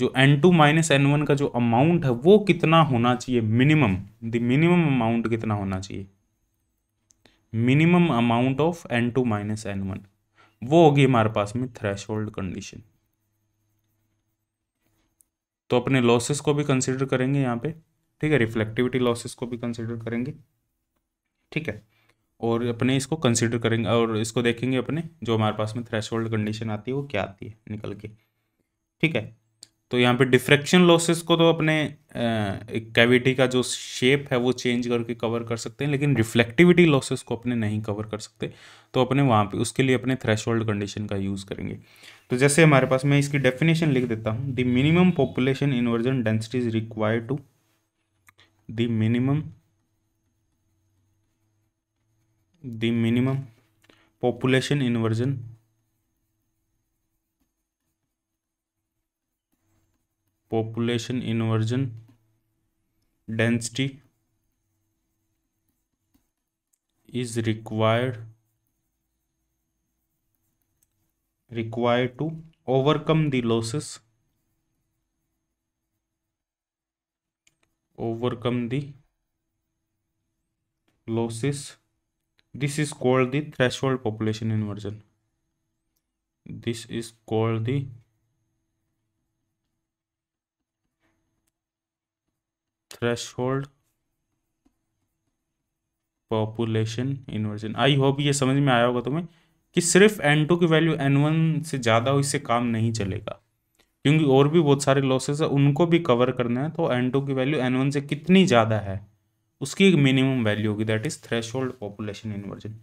Speaker 1: जो n two minus N one का जो amount है वो कितना होना चाहिए मिनिमम द मिनिमम अमाउंट कितना होना चाहिए minimum amount of n two minus N one वो होगी हमारे पास में थ्रेश होल्ड कंडीशन तो अपने लॉसेस को भी कंसिडर करेंगे यहाँ पे ठीक है रिफ्लेक्टिविटी लॉसेस को भी कंसिडर करेंगे ठीक है और अपने इसको कंसिडर करेंगे और इसको देखेंगे अपने जो हमारे पास में थ्रेश होल्ड कंडीशन आती है वो क्या आती है निकल के ठीक है तो यहाँ पे डिफ्रेक्शन लॉसेस को तो अपने कैविटी का जो शेप है वो चेंज करके कवर कर सकते हैं लेकिन रिफ्लेक्टिविटी लॉसेस को अपने नहीं कवर कर सकते तो अपने वहाँ पे उसके लिए अपने थ्रेश कंडीशन का यूज़ करेंगे तो जैसे हमारे पास मैं इसकी डेफिनेशन लिख देता हूँ the minimum population inversion density is required to the minimum the minimum population inversion population inversion density is required required to overcome the losses overcome the losses this is called the threshold population inversion this is called the threshold population inversion I hope ये समझ में आया होगा तुम्हें कि सिर्फ n two की value n one से ज़्यादा हो इससे काम नहीं चलेगा क्योंकि और भी बहुत सारे लॉसेस है उनको भी कवर करना है तो एन टू की वैल्यू एन वन से कितनी ज़्यादा है उसकी एक मिनिमम वैल्यू होगी that is threshold population inversion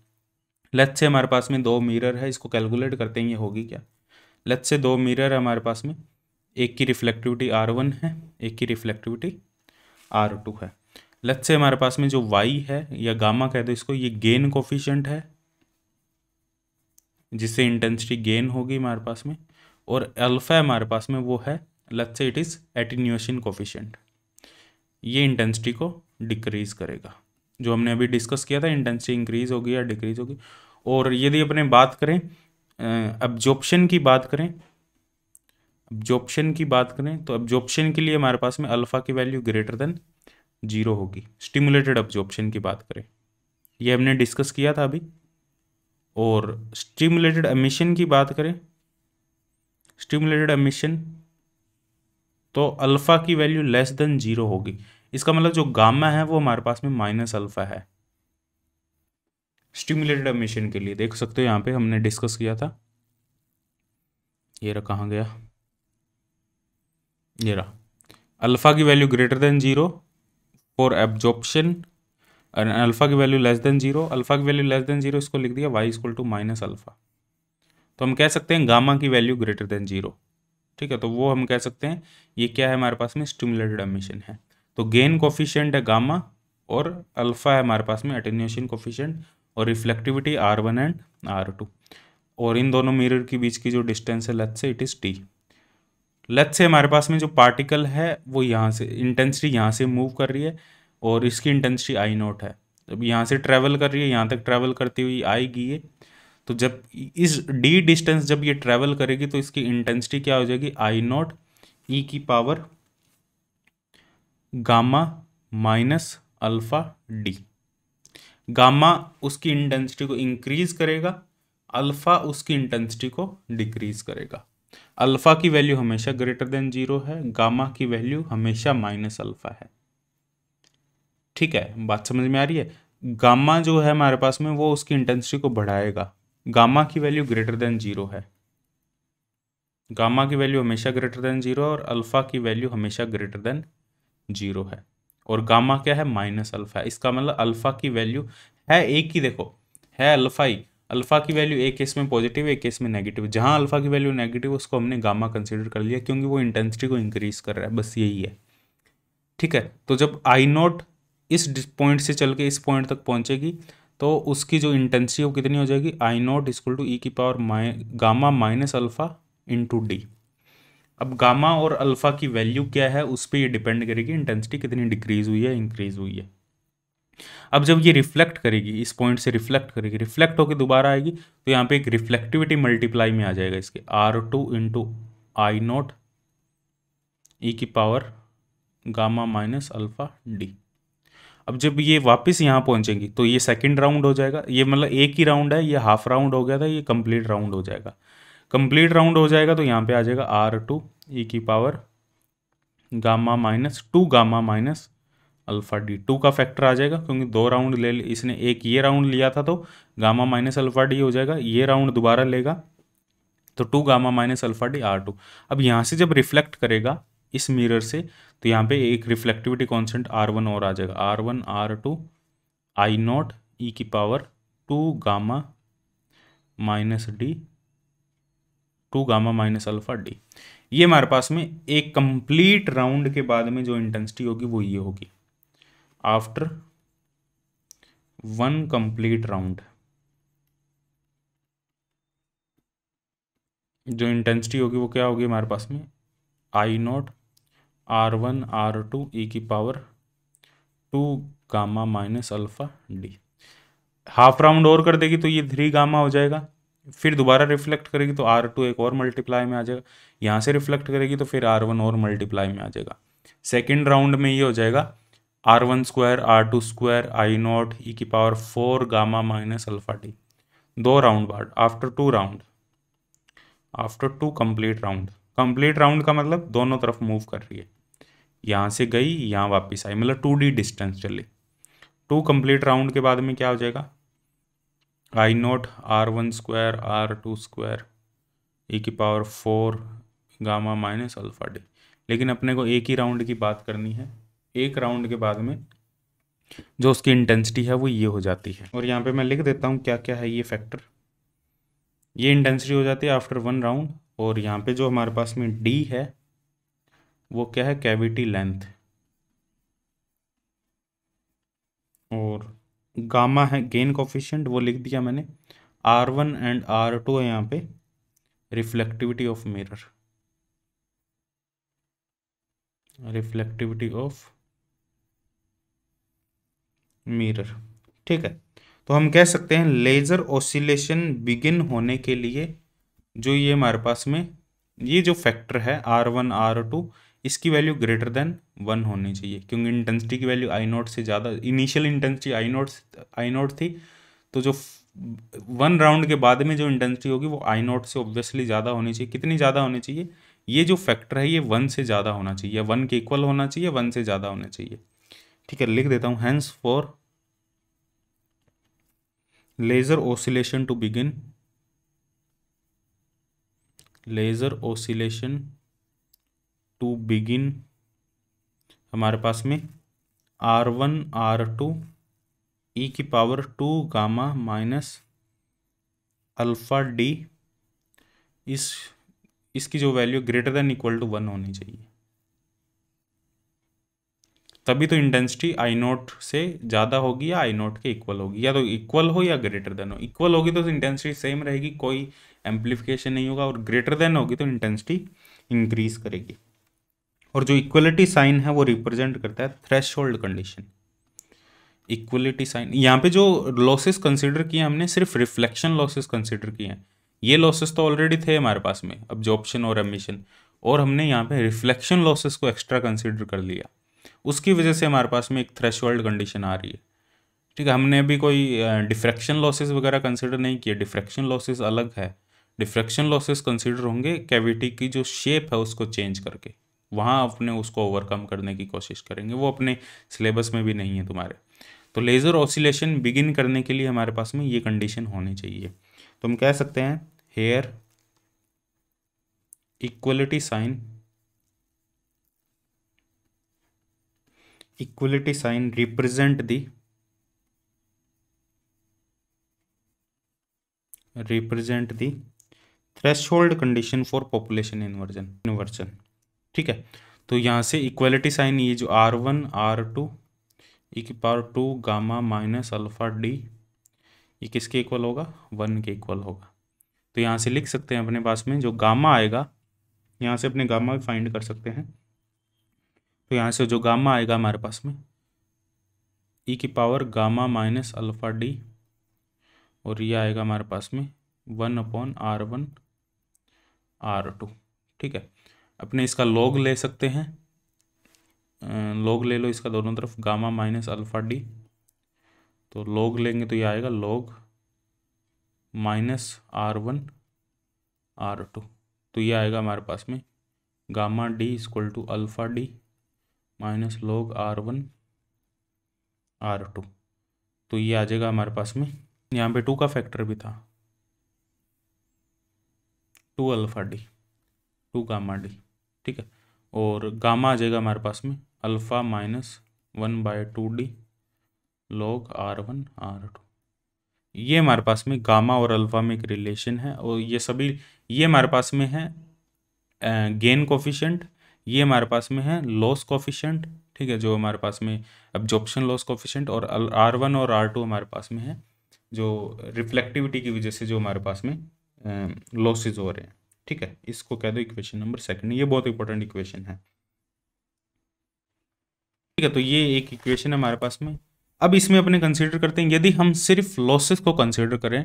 Speaker 1: लत से हमारे पास में दो मिरर है इसको कैलकुलेट करते हैं ये होगी क्या लत से दो मिरर है हमारे पास में एक की रिफ्लेक्टिविटी आर वन है एक की रिफ्लेक्टिविटी आर टू है लत से हमारे पास में जो वाई है या गामा कह दो इसको ये गेन कोफिशेंट है जिससे इंटेंसिटी गेन होगी हमारे पास में और अल्फ़ा हमारे पास में वो है let's say it is attenuation coefficient ये इंटेंसिटी को डिक्रीज़ करेगा जो हमने अभी डिस्कस किया था इंटेंसिटी इंक्रीज़ होगी या डिक्रीज़ होगी और यदि अपने बात करें अब्जॉर्प्शन की बात करें एब्जॉर्प्शन की बात करें तो ऑब्जॉप्शन के लिए हमारे पास में अल्फ़ा की वैल्यू ग्रेटर देन जीरो होगी स्टिमुलेटेड एब्जॉर्प्शन की बात करें ये हमने डिस्कस किया था अभी और स्टिमुलेटेड एमिशन की बात करें स्टिमुलेटेड एमिशन तो अल्फ़ा की वैल्यू लेस देन जीरो होगी इसका मतलब जो गामा है वो हमारे पास में माइनस अल्फ़ा है स्टिमुलेटेड एमिशन के लिए देख सकते हो यहाँ पे हमने डिस्कस किया था ये रखा गया ये रहा अल्फ़ा की value greater than zero for absorption and alpha की value less than zero alpha की वैल्यू लेस देन जीरो इसको लिख दिया y equal to minus alpha तो हम कह सकते हैं गामा की वैल्यू ग्रेटर देन जीरो ठीक है तो वो हम कह सकते हैं ये क्या है हमारे पास में स्टिमुलेटेड एमिशन है तो गेन कोफिशियंट है गामा और अल्फ़ा है हमारे पास में अटेन्यूशन कोफिशियंट और reflectivity R one and R two और इन दोनों मिरर के बीच की जो डिस्टेंस है let's say it is T let's say हमारे पास में जो पार्टिकल है वो यहाँ से इंटेंसिटी यहाँ से मूव कर रही है और इसकी इंटेंसिटी आई नोट है अब यहाँ से ट्रैवल कर रही है यहाँ तक ट्रैवल करती हुई आएगी ये तो जब इस डी डिस्टेंस जब ये ट्रैवल करेगी तो इसकी इंटेंसिटी क्या हो जाएगी आई नॉट ई की power gamma minus alpha d gamma उसकी इंटेंसिटी को इंक्रीज करेगा अल्फ़ा उसकी इंटेंसिटी को डिक्रीज करेगा अल्फ़ा की वैल्यू हमेशा ग्रेटर देन जीरो है गामा की वैल्यू हमेशा माइनस अल्फ़ा है ठीक है बात समझ में आ रही है गामा जो है हमारे पास में वो उसकी इंटेंसिटी को बढ़ाएगा गामा की वैल्यू ग्रेटर देन जीरो है गामा की वैल्यू हमेशा ग्रेटर देन जीरो और अल्फ़ा की वैल्यू हमेशा ग्रेटर देन जीरो है और गामा क्या है माइनस अल्फ़ा इसका मतलब अल्फ़ा की वैल्यू है एक ही देखो है अल्फ़ा ही अल्फ़ा की वैल्यू एक केस में पॉजिटिव एक केस में नेगेटिव जहाँ अल्फ़ा की वैल्यू नेगेटिव उसको हमने गामा कंसिडर कर लिया क्योंकि वो इंटेंसिटी को इंक्रीज़ कर रहा है बस यही है ठीक है तो जब आई नॉट इस पॉइंट से चल के इस पॉइंट तक पहुँचेगी तो उसकी जो इंटेंसिटी वो कितनी हो जाएगी I not equal to e की पावर माइ gamma minus alpha two d अब गामा और अल्फ़ा की वैल्यू क्या है उस पर ये डिपेंड करेगी इंटेंसिटी कितनी डिक्रीज़ हुई है इंक्रीज़ हुई है अब जब ये रिफ्लेक्ट करेगी इस पॉइंट से रिफ्लेक्ट करेगी रिफ्लेक्ट होकर दोबारा आएगी तो यहाँ पे एक रिफ्लेक्टिविटी मल्टीप्लाई में आ जाएगा इसके R two into I not e की power gamma minus alpha d अब जब ये वापस यहाँ पहुँचेंगी तो ये सेकेंड राउंड हो जाएगा ये मतलब एक ही राउंड है ये हाफ राउंड हो गया था ये कम्प्लीट राउंड हो जाएगा कम्प्लीट राउंड हो जाएगा तो यहाँ पर आ जाएगा आर टू ई की power gamma minus two gamma minus alpha D two का फैक्टर आ जाएगा क्योंकि दो राउंड ले इसने एक ये राउंड लिया था तो गामा माइनस अल्फ़ा डी हो जाएगा ये राउंड दोबारा लेगा तो two gamma minus alpha d R two अब यहाँ से जब रिफ्लेक्ट करेगा इस मिरर से तो यहाँ पे एक रिफ्लेक्टिविटी कॉन्सेंट आर वन और आ जाएगा R one R two I not e की power two gamma minus d two gamma minus alpha d ये हमारे पास में एक कंप्लीट राउंड के बाद में जो इंटेंसिटी होगी वो ये होगी आफ्टर वन कंप्लीट राउंड जो इंटेंसिटी होगी वो क्या होगी हमारे पास में I not R one R two e की power two gamma minus alpha d half round और कर देगी तो ये थ्री गामा हो जाएगा फिर दोबारा रिफ्लेक्ट करेगी तो आर टू एक और मल्टीप्लाई में आ जाएगा यहाँ से रिफ्लेक्ट करेगी तो फिर आर वन और मल्टीप्लाई में आ जाएगा सेकेंड राउंड में ये हो जाएगा R one square R two square I not e की power four gamma minus alpha t दो राउंड बाद after two round after two complete round complete round का मतलब दोनों तरफ मूव कर रही है यहाँ से गई यहाँ वापस आई मतलब टू डी डिस्टेंस चली टू कंप्लीट राउंड के बाद में क्या हो जाएगा I not R one square R two square e की power four gamma minus alpha d लेकिन अपने को एक ही राउंड की बात करनी है एक राउंड के बाद में जो उसकी इंटेंसिटी है वो ये हो जाती है और यहाँ पे मैं लिख देता हूँ क्या क्या है ये फैक्टर ये इंटेंसिटी हो जाती है आफ्टर वन राउंड और यहाँ पे जो हमारे पास में डी है वो क्या है कैविटी लेंथ और गामा है गेन कोफिशेंट वो लिख दिया मैंने R one and R two है यहाँ पे reflectivity of mirror reflectivity of mirror ठीक है तो हम कह सकते हैं लेज़र ऑसिलेशन बिगिन होने के लिए जो ये हमारे पास में ये जो फैक्टर है आर वन आर टू इसकी वैल्यू ग्रेटर देन वन होनी चाहिए क्योंकि इंटेंसिटी की वैल्यू आई नोट से ज़्यादा initial intensity I not I not थी तो जो वन राउंड के बाद में जो इंटेंसिटी होगी वो आई नोट से ऑब्वियसली ज़्यादा होनी चाहिए कितनी ज़्यादा होनी चाहिए ये जो फैक्टर है ये वन से ज़्यादा होना चाहिए वन के इक्वल होना चाहिए वन से ज़्यादा होना चाहिए ठीक है लिख देता हूं hence for laser oscillation to begin laser oscillation to begin हमारे पास में R one R two e की power two gamma minus alpha d इस इसकी जो value greater than equal to one होनी चाहिए तभी तो इंटेंसिटी आई नोट से ज़्यादा होगी या आई नोट के इक्वल होगी या तो इक्वल हो या ग्रेटर देन हो इक्वल होगी तो इंटेंसिटी सेम रहेगी कोई एम्पलीफिकेशन नहीं होगा और ग्रेटर देन होगी तो इंटेंसिटी इंक्रीज करेगी और जो इक्वलिटी साइन है वो रिप्रेजेंट करता है थ्रेश कंडीशन इक्वलिटी साइन यहाँ पे जो लॉसेस कंसिडर किए हमने सिर्फ रिफ्लेक्शन लॉसेस कंसिडर किए हैं ये लॉसेस तो ऑलरेडी थे हमारे पास में अब और एमिशन और हमने यहाँ पे रिफ्लेक्शन लॉसेस को एक्स्ट्रा कंसिडर कर लिया उसकी वजह से हमारे पास में एक थ्रेश कंडीशन आ रही है ठीक है हमने अभी कोई डिफ्रैक्शन लॉसेस वगैरह कंसिडर नहीं किए डिफ्रैक्शन लॉसेस अलग है डिफ्रैक्शन लॉसेस कंसिडर होंगे कैविटी की जो शेप है उसको चेंज करके वहाँ अपने उसको ओवरकम करने की कोशिश करेंगे वो अपने सिलेबस में भी नहीं है तुम्हारे तो लेज़र ऑसिलेशन बिगिन करने के लिए हमारे पास में ये कंडीशन होनी चाहिए तो हम कह सकते हैं here equality sign equality sign represent the represent the threshold condition for population inversion inversion ठीक है तो यहाँ से इक्वलिटी साइन ये जो R one R two e की power two gamma minus alpha d ये किसके इक्वल होगा वन के इक्वल होगा तो यहाँ से लिख सकते हैं अपने पास में जो गामा आएगा यहाँ से अपने गामा भी फाइंड कर सकते हैं तो यहाँ से जो गामा आएगा हमारे पास में ई e की power gamma minus alpha d और ये आएगा हमारे पास में one upon R one R two ठीक है अपने इसका लॉग ले सकते हैं लॉग ले लो इसका दोनों तरफ गामा माइनस अल्फ़ा डी तो लॉग लेंगे तो ये आएगा log minus R one R two तो ये आएगा हमारे पास में gamma d equal to alpha D minus log R one R two तो ये आ जाएगा हमारे पास में यहाँ पे टू का फैक्टर भी था two alpha D two gamma d ठीक है और गामा आ जाएगा हमारे पास में alpha minus one by two D log R one R two ये हमारे पास में गामा और अल्फ़ा में एक रिलेशन है और ये सभी ये हमारे पास में है गेन कोफिशेंट ये हमारे पास में है लॉस कॉफिशेंट ठीक है जो हमारे पास में एब्जॉर्प्शन लॉस कॉफिशेंट और आर वन और आर टू हमारे पास में है जो रिफ्लेक्टिविटी की वजह से जो हमारे पास में लॉसेज हो रहे हैं ठीक है इसको कह दो इक्वेशन नंबर सेकंड ये बहुत इंपॉर्टेंट इक्वेशन है ठीक है तो ये एक इक्वेशन है हमारे पास में अब इसमें अपने कंसिडर करते हैं यदि हम सिर्फ लॉसेस को कंसिडर करें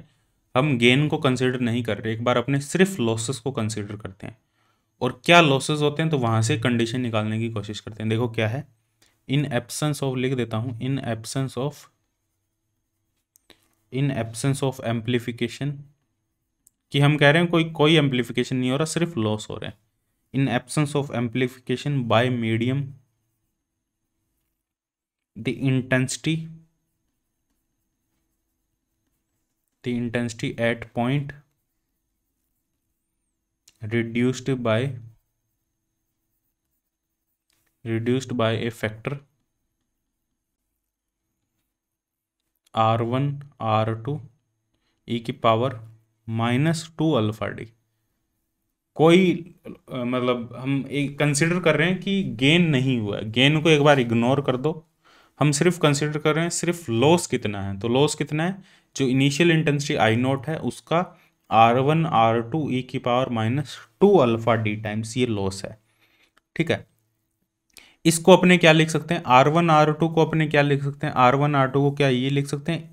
Speaker 1: हम गेन को कंसिडर नहीं कर रहे एक बार अपने सिर्फ लॉसेस को कंसिडर करते हैं और क्या लॉसेज होते हैं तो वहाँ से कंडीशन निकालने की कोशिश करते हैं देखो क्या है इन एब्सेंस ऑफ लिख देता हूँ in absence of in absence of amplification कि हम कह रहे हैं कोई कोई एम्पलीफिकेशन नहीं हो रहा सिर्फ लॉस हो रहा है in absence of amplification by medium the intensity the intensity at point reduced by reduced by a factor r1 r2 e की power minus two alpha d कोई मतलब हम एक कंसिडर कर रहे हैं कि गेन नहीं हुआ है गेन को एक बार इग्नोर कर दो हम सिर्फ कंसिडर कर रहे हैं सिर्फ लॉस कितना है तो लॉस कितना है जो इनिशियल इंटेंसिटी आई नोट है उसका R one R two e की power minus two alpha D times ये लॉस है ठीक है इसको अपने क्या लिख सकते हैं आर वन आर टू को अपने क्या लिख सकते हैं आर वन आर टू को क्या ये लिख सकते हैं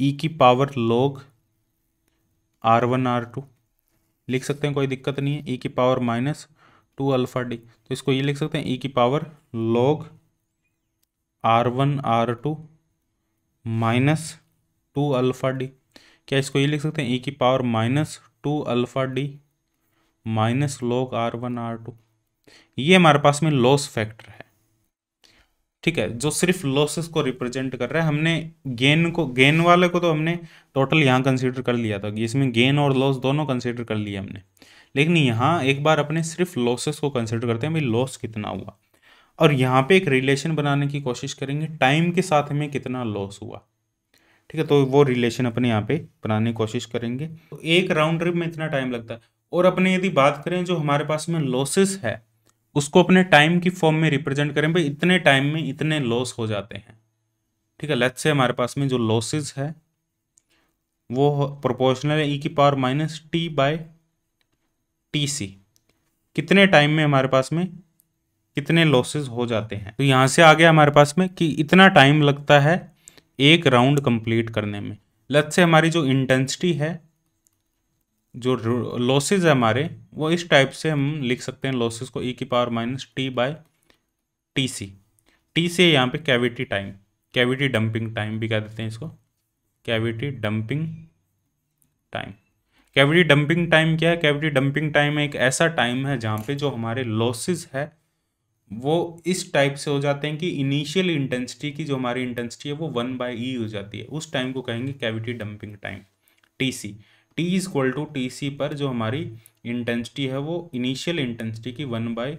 Speaker 1: ई e की power log R one R two लिख सकते हैं कोई दिक्कत नहीं है ई e की power minus two alpha D तो इसको ये लिख सकते हैं ई e की power log R one R two minus two alpha D क्या इसको ये लिख सकते हैं ई की power minus two alpha D minus log R one R two ये हमारे पास में लॉस फैक्टर है ठीक है जो सिर्फ लॉसेस को रिप्रेजेंट कर रहा है हमने गेन को गेन वाले को तो हमने टोटल यहाँ कंसीडर कर लिया था इसमें गेन और लॉस दोनों कंसीडर कर लिए हमने लेकिन यहाँ एक बार अपने सिर्फ लॉसेस को कंसीडर करते हैं भाई लॉस कितना हुआ और यहाँ पे एक रिलेशन बनाने की कोशिश करेंगे टाइम के साथ हमें कितना लॉस हुआ ठीक है तो वो रिलेशन अपने यहाँ पे बनाने की कोशिश करेंगे तो एक राउंड ट्रिप में इतना टाइम लगता है और अपने यदि बात करें जो हमारे पास में लॉसेस है उसको अपने टाइम की फॉर्म में रिप्रेजेंट करें भाई इतने टाइम में इतने लॉस हो जाते हैं ठीक है लेट्स से हमारे पास में जो लॉसेज है वो प्रोपोर्शनल है ई e की power minus T by T C कितने टाइम में हमारे पास में कितने लॉसेज हो जाते हैं तो यहाँ से आ गया हमारे पास में कि इतना टाइम लगता है एक राउंड कंप्लीट करने में लत से हमारी जो इंटेंसिटी है जो लॉसेज है हमारे वो इस टाइप से हम लिख सकते हैं लॉसेज को ई e की power minus T by T C T C यहाँ पे cavity time cavity damping time भी कह देते हैं इसको cavity damping time cavity damping time क्या है कैविटी डंपिंग टाइम एक ऐसा टाइम है जहाँ पे जो हमारे लॉसेज है वो इस टाइप से हो जाते हैं कि इनिशियल इंटेंसिटी की जो हमारी इंटेंसिटी है वो वन बाई ई हो जाती है उस टाइम को कहेंगे cavity damping time T C T is equal to T C पर जो हमारी इंटेंसिटी है वो इनिशियल इंटेंसिटी की वन बाई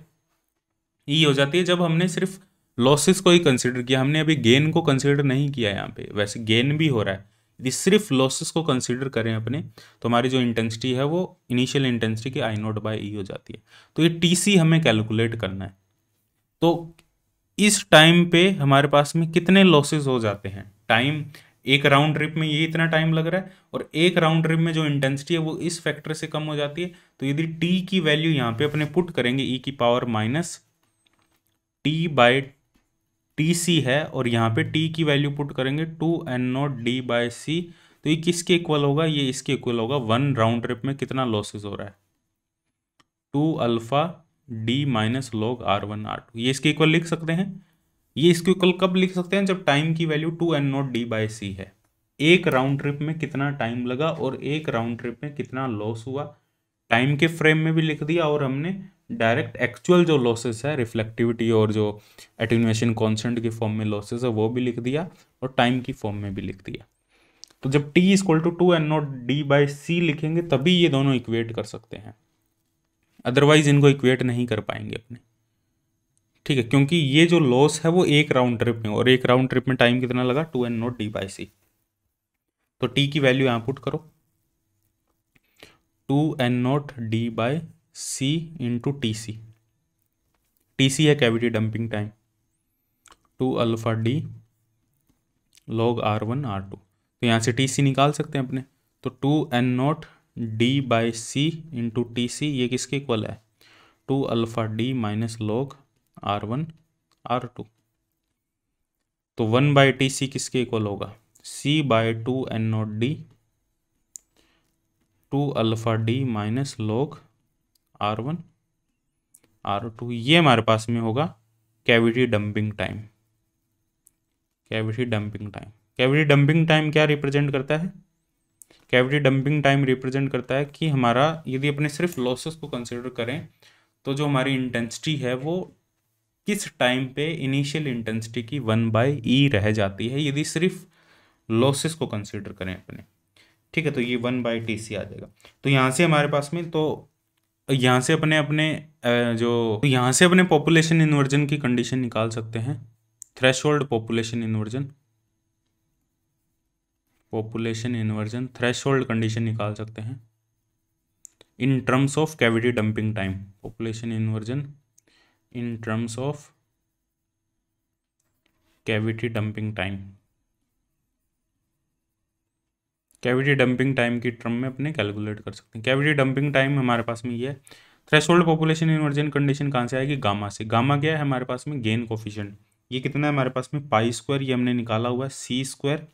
Speaker 1: ई हो जाती है जब हमने सिर्फ लॉसेस को ही कंसिडर किया हमने अभी गेन को कंसिडर नहीं किया यहाँ पे वैसे गेन भी हो रहा है यदि सिर्फ लॉसेस को कंसिडर करें अपने तो हमारी जो इंटेंसिटी है वो इनिशियल इंटेंसिटी की आई नोट बाई ई हो जाती है तो ये टी सी हमें कैलकुलेट करना है तो इस टाइम पे हमारे पास में कितने लॉसेस हो जाते हैं टाइम एक राउंड ट्रिप में ये इतना टाइम लग रहा है और एक राउंड ट्रिप में जो इंटेंसिटी है वो इस फैक्टर से कम हो जाती है तो यदि टी की वैल्यू यहाँ पे अपने पुट करेंगे ई e की power minus T by T C है और यहाँ पे टी की वैल्यू पुट करेंगे two N naught D by C तो ये किसके इक्वल होगा ये इसके इक्वल होगा वन राउंड ट्रिप में कितना लॉसेज हो रहा है two alpha D minus log R one R two ये इसके इक्वल लिख सकते हैं ये इसके इक्वल कब लिख सकते हैं जब टाइम की value two N naught D by C है एक राउंड ट्रिप में कितना टाइम लगा और एक राउंड ट्रिप में कितना लॉस हुआ टाइम के फ्रेम में भी लिख दिया और हमने डायरेक्ट एक्चुअल जो लॉसेस है रिफ्लेक्टिविटी और जो एटेन्यूएशन कॉन्सेंट के फॉर्म में लॉसेस है वो भी लिख दिया और टाइम की फॉर्म में भी लिख दिया तो जब T equal to two N naught D by C लिखेंगे तभी ये दोनों इक्वेट कर सकते हैं अदरवाइज इनको इक्वेट नहीं कर पाएंगे अपने ठीक है क्योंकि ये जो लॉस है वो एक राउंड ट्रिप में और एक राउंड ट्रिप में टाइम कितना लगा two N naught D by C तो टी की वैल्यू यहां पुट करो two N naught D by C into T C T C है cavity damping time two alpha D log R one R two तो यहां से T C निकाल सकते हैं अपने तो two N naught D by C into T C ये किसके इक्वल है two alpha D minus log R one R two तो वन बाई टी सी किसके इक्वल होगा C by two N naught D two alpha D minus log R one R two ये हमारे पास में होगा cavity damping time cavity damping time cavity damping time क्या represent करता है कैविटी डंपिंग टाइम रिप्रेजेंट करता है कि हमारा यदि अपने सिर्फ लॉसेस को कंसिडर करें तो जो हमारी इंटेंसिटी है वो किस टाइम पे इनिशियल इंटेंसिटी की वन बाई ई रह जाती है यदि सिर्फ लॉसेस को कंसिडर करें अपने ठीक है तो ये वन बाई टी सी आ जाएगा तो यहाँ से हमारे पास में तो यहाँ से अपने अपने जो तो यहाँ से अपने पॉपुलेशन इन्वर्जन की कंडीशन निकाल सकते हैं thresh population inversion population inversion thresh condition निकाल सकते हैं in terms of cavity damping time population inversion in terms of cavity damping time cavity damping time की टर्म में अपने कैलकुलेट कर सकते हैं कैविटी डंपिंग टाइम हमारे पास में ये है थ्रेश पॉपुलेशन इन्वर्जन कंडीशन कहाँ से आएगी गामा से गामा क्या है हमारे पास में गेन कोफिशेंट ये कितना है हमारे पास में पाई स्क्वायर ये हमने निकाला हुआ है C square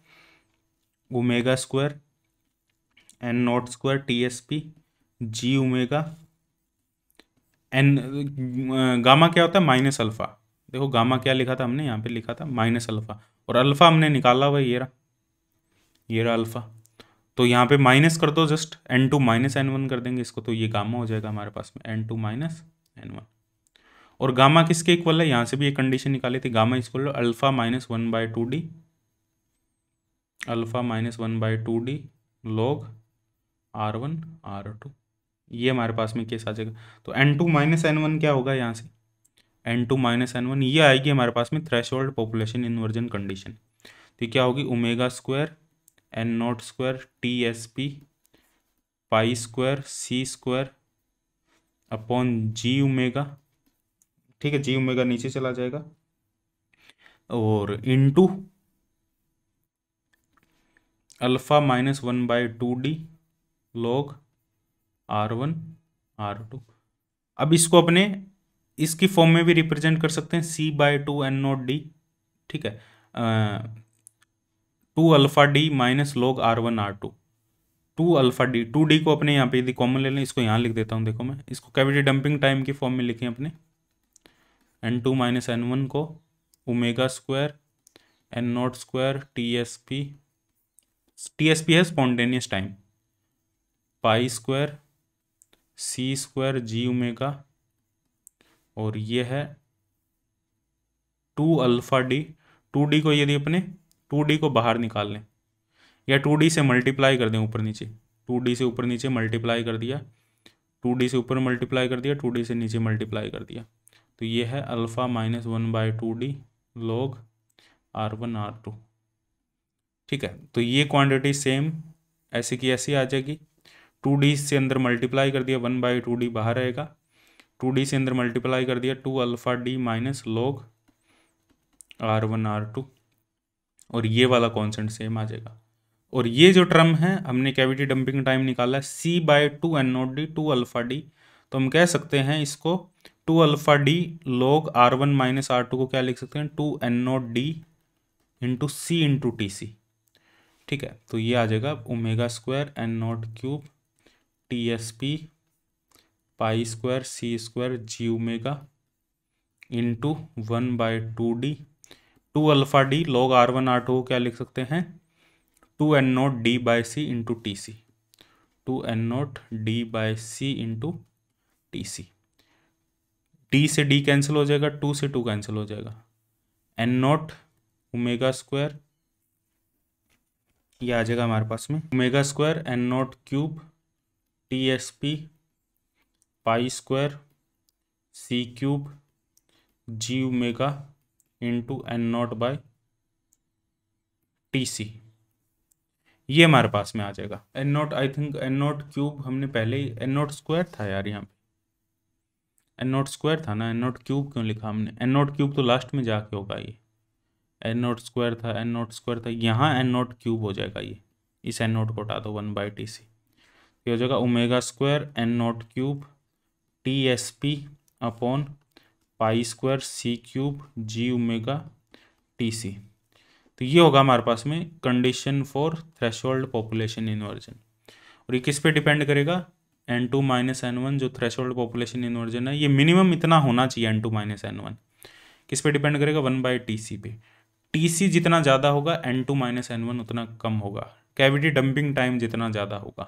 Speaker 1: omega square N not square T S P G omega N gamma क्या होता है माइनस अल्फ़ा देखो गामा क्या लिखा था हमने यहाँ पे लिखा था माइनस अल्फ़ा और अल्फ़ा हमने निकाला हुआ ये रहा ये रहा अल्फ़ा तो यहाँ पे माइनस कर दो just N two minus N one कर देंगे इसको तो ये गामा हो जाएगा हमारे पास में N two minus N one और गामा किसके इक्वल है यहाँ से भी एक कंडीशन निकाली थी gamma equal alpha minus one by two D alpha minus one by two D log R one R two ये हमारे पास में केस आ जाएगा तो N two minus N one क्या होगा यहाँ से N two minus N one ये आएगी हमारे पास में threshold population inversion condition तो क्या होगी omega square N not square T S P pi square C square upon G omega ठीक है जी उमेगा नीचे चला जाएगा और into alpha minus one by two D log R one R two अब इसको अपने इसकी फॉर्म में भी रिप्रेजेंट कर सकते हैं C by two N naught D ठीक है two alpha D minus log R one R two two alpha D two D को अपने यहाँ पे यदि कॉमन ले लें इसको यहाँ लिख देता हूँ देखो मैं इसको कैविटी डंपिंग टाइम की फॉर्म में लिखें अपने N two minus N one को omega square N not square T S P T S P है स्पॉन्टेनियस टाइम पाई स्क्वायर सी स्क्वायर जी उमेगा और ये है two alpha D two D को यदि अपने टू डी को बाहर निकाल लें या टू डी से मल्टीप्लाई कर दें ऊपर नीचे टू डी से ऊपर नीचे मल्टीप्लाई कर दिया टू डी से ऊपर मल्टीप्लाई कर दिया टू डी से नीचे मल्टीप्लाई कर दिया तो ये है alpha minus one by two D log R one R two ठीक है तो ये क्वांटिटी सेम ऐसे की ऐसी आ जाएगी टू डी से अंदर मल्टीप्लाई कर दिया वन बाई टू डी बाहर रहेगा टू डी से अंदर मल्टीप्लाई कर दिया two alpha D minus log R one R two और ये वाला कॉन्सेंट सेम आ जाएगा और ये जो टर्म है हमने कैविटी डंपिंग टाइम निकाला है C by two N naught D two alpha D तो हम कह सकते हैं इसको two alpha D log R one minus R two को क्या लिख सकते हैं two N naught D into C into T C ठीक है तो ये आ जाएगा omega square N naught cube T S P pi square C square ji omega into one by two D two alpha D log R one R two क्या लिख सकते हैं two N naught D by C into T C two N naught D by C into T C D से D cancel हो जाएगा to से to cancel हो जाएगा एन नोट ओमेगा स्क्वायर ये आ जाएगा हमारे पास में omega square N naught cube T S P pi square C cube G omega into N naught by T C ये हमारे पास में आ जाएगा N naught I think N naught cube हमने पहले ही एन नॉट स्क्वायर था यार यहाँ पे एन नॉट स्क्वायर था ना एन नॉट क्यूब क्यों लिखा हमने एन नॉट क्यूब तो लास्ट में जाके होगा ये एन नोट स्क्वायर था एन नोट स्क्वायर था यहाँ एन नोट क्यूब हो जाएगा ये इस एन नोट को हटा दो वन बाई टी सी ये हो जाएगा omega square N naught cube T S P upon pi square सी cube G omega T C तो ये होगा हमारे पास में condition for threshold population inversion और ये किस पे डिपेंड करेगा N two minus N one जो थ्रेशोल्ड पॉपुलेशन इन्वर्जन है ये मिनिमम इतना होना चाहिए N two minus N one किस पे डिपेंड करेगा वन बाई टी सी पे सी जितना ज़्यादा होगा N two minus N one उतना कम होगा कैविटी डंपिंग टाइम जितना ज़्यादा होगा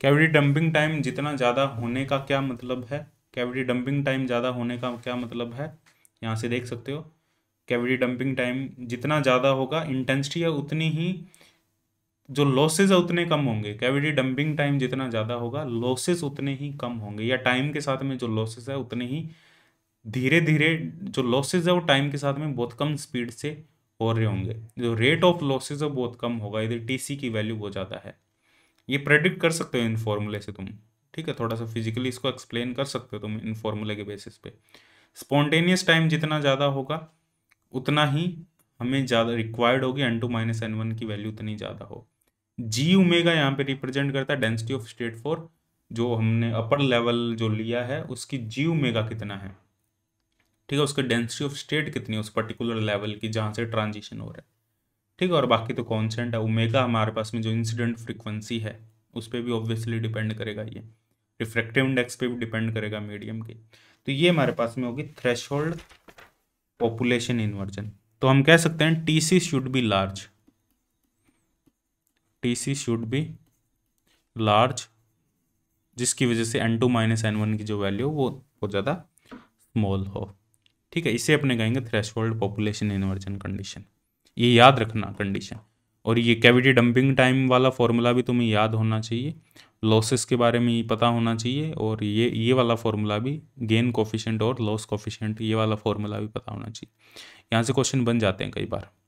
Speaker 1: कैविटी डंपिंग टाइम जितना ज़्यादा होने का क्या मतलब है कैविटी डंपिंग टाइम ज़्यादा होने का क्या मतलब है यहाँ से देख सकते हो कैविटी डंपिंग टाइम जितना ज़्यादा होगा इंटेंसिटी है उतनी ही जो लॉसेज है उतने कम होंगे कैविटी डंपिंग टाइम जितना ज़्यादा होगा लॉसेज उतने ही कम होंगे या टाइम के साथ में जो लॉसेज है उतने ही धीरे धीरे जो लॉसेज है वो टाइम के साथ में बहुत कम स्पीड से हो रहे होंगे जो रेट ऑफ लॉसेज है बहुत कम होगा इधर टीसी की वैल्यू बहुत ज़्यादा है ये प्रेडिक्ट कर सकते हो इन फॉर्मूले से तुम ठीक है थोड़ा सा फिजिकली इसको एक्सप्लेन कर सकते हो तुम इन फॉर्मूले के बेसिस पे स्पॉन्टेनियस टाइम जितना ज़्यादा होगा उतना ही हमें ज़्यादा रिक्वायर्ड होगी N two minus N one की वैल्यू उतनी ज़्यादा हो जी उमेगा यहाँ पे रिप्रेजेंट करता है डेंसिटी ऑफ स्टेट फॉर जो हमने अपर लेवल जो लिया है उसकी जी उमेगा कितना है ठीक है उसकी डेंसिटी ऑफ स्टेट कितनी है उस पर्टिकुलर लेवल की जहाँ से ट्रांजिशन हो रहा है ठीक है और बाकी तो कॉन्सेंट है ओमेगा हमारे पास में जो इंसिडेंट फ्रिक्वेंसी है उस पर भी ऑब्वियसली डिपेंड करेगा ये रिफ्रेक्टिव इंडेक्स पे भी डिपेंड करेगा मीडियम के तो ये हमारे पास में होगी थ्रेश पॉपुलेशन इन्वर्जन तो हम कह सकते हैं T C should be large T C should be large जिसकी वजह से N two minus N one की जो वैल्यू वो बहुत ज़्यादा स्मॉल हो ठीक है इसे अपने कहेंगे थ्रेश पॉपुलेशन इन्वर्जन कंडीशन ये याद रखना कंडीशन और ये कैविटी डंपिंग टाइम वाला फॉर्मूला भी तुम्हें याद होना चाहिए लॉसेस के बारे में पता होना चाहिए और ये ये वाला फॉर्मूला भी गेन कोफिशेंट और लॉस कोफिशेंट ये वाला फॉर्मूला भी पता होना चाहिए यहाँ से क्वेश्चन बन जाते हैं कई बार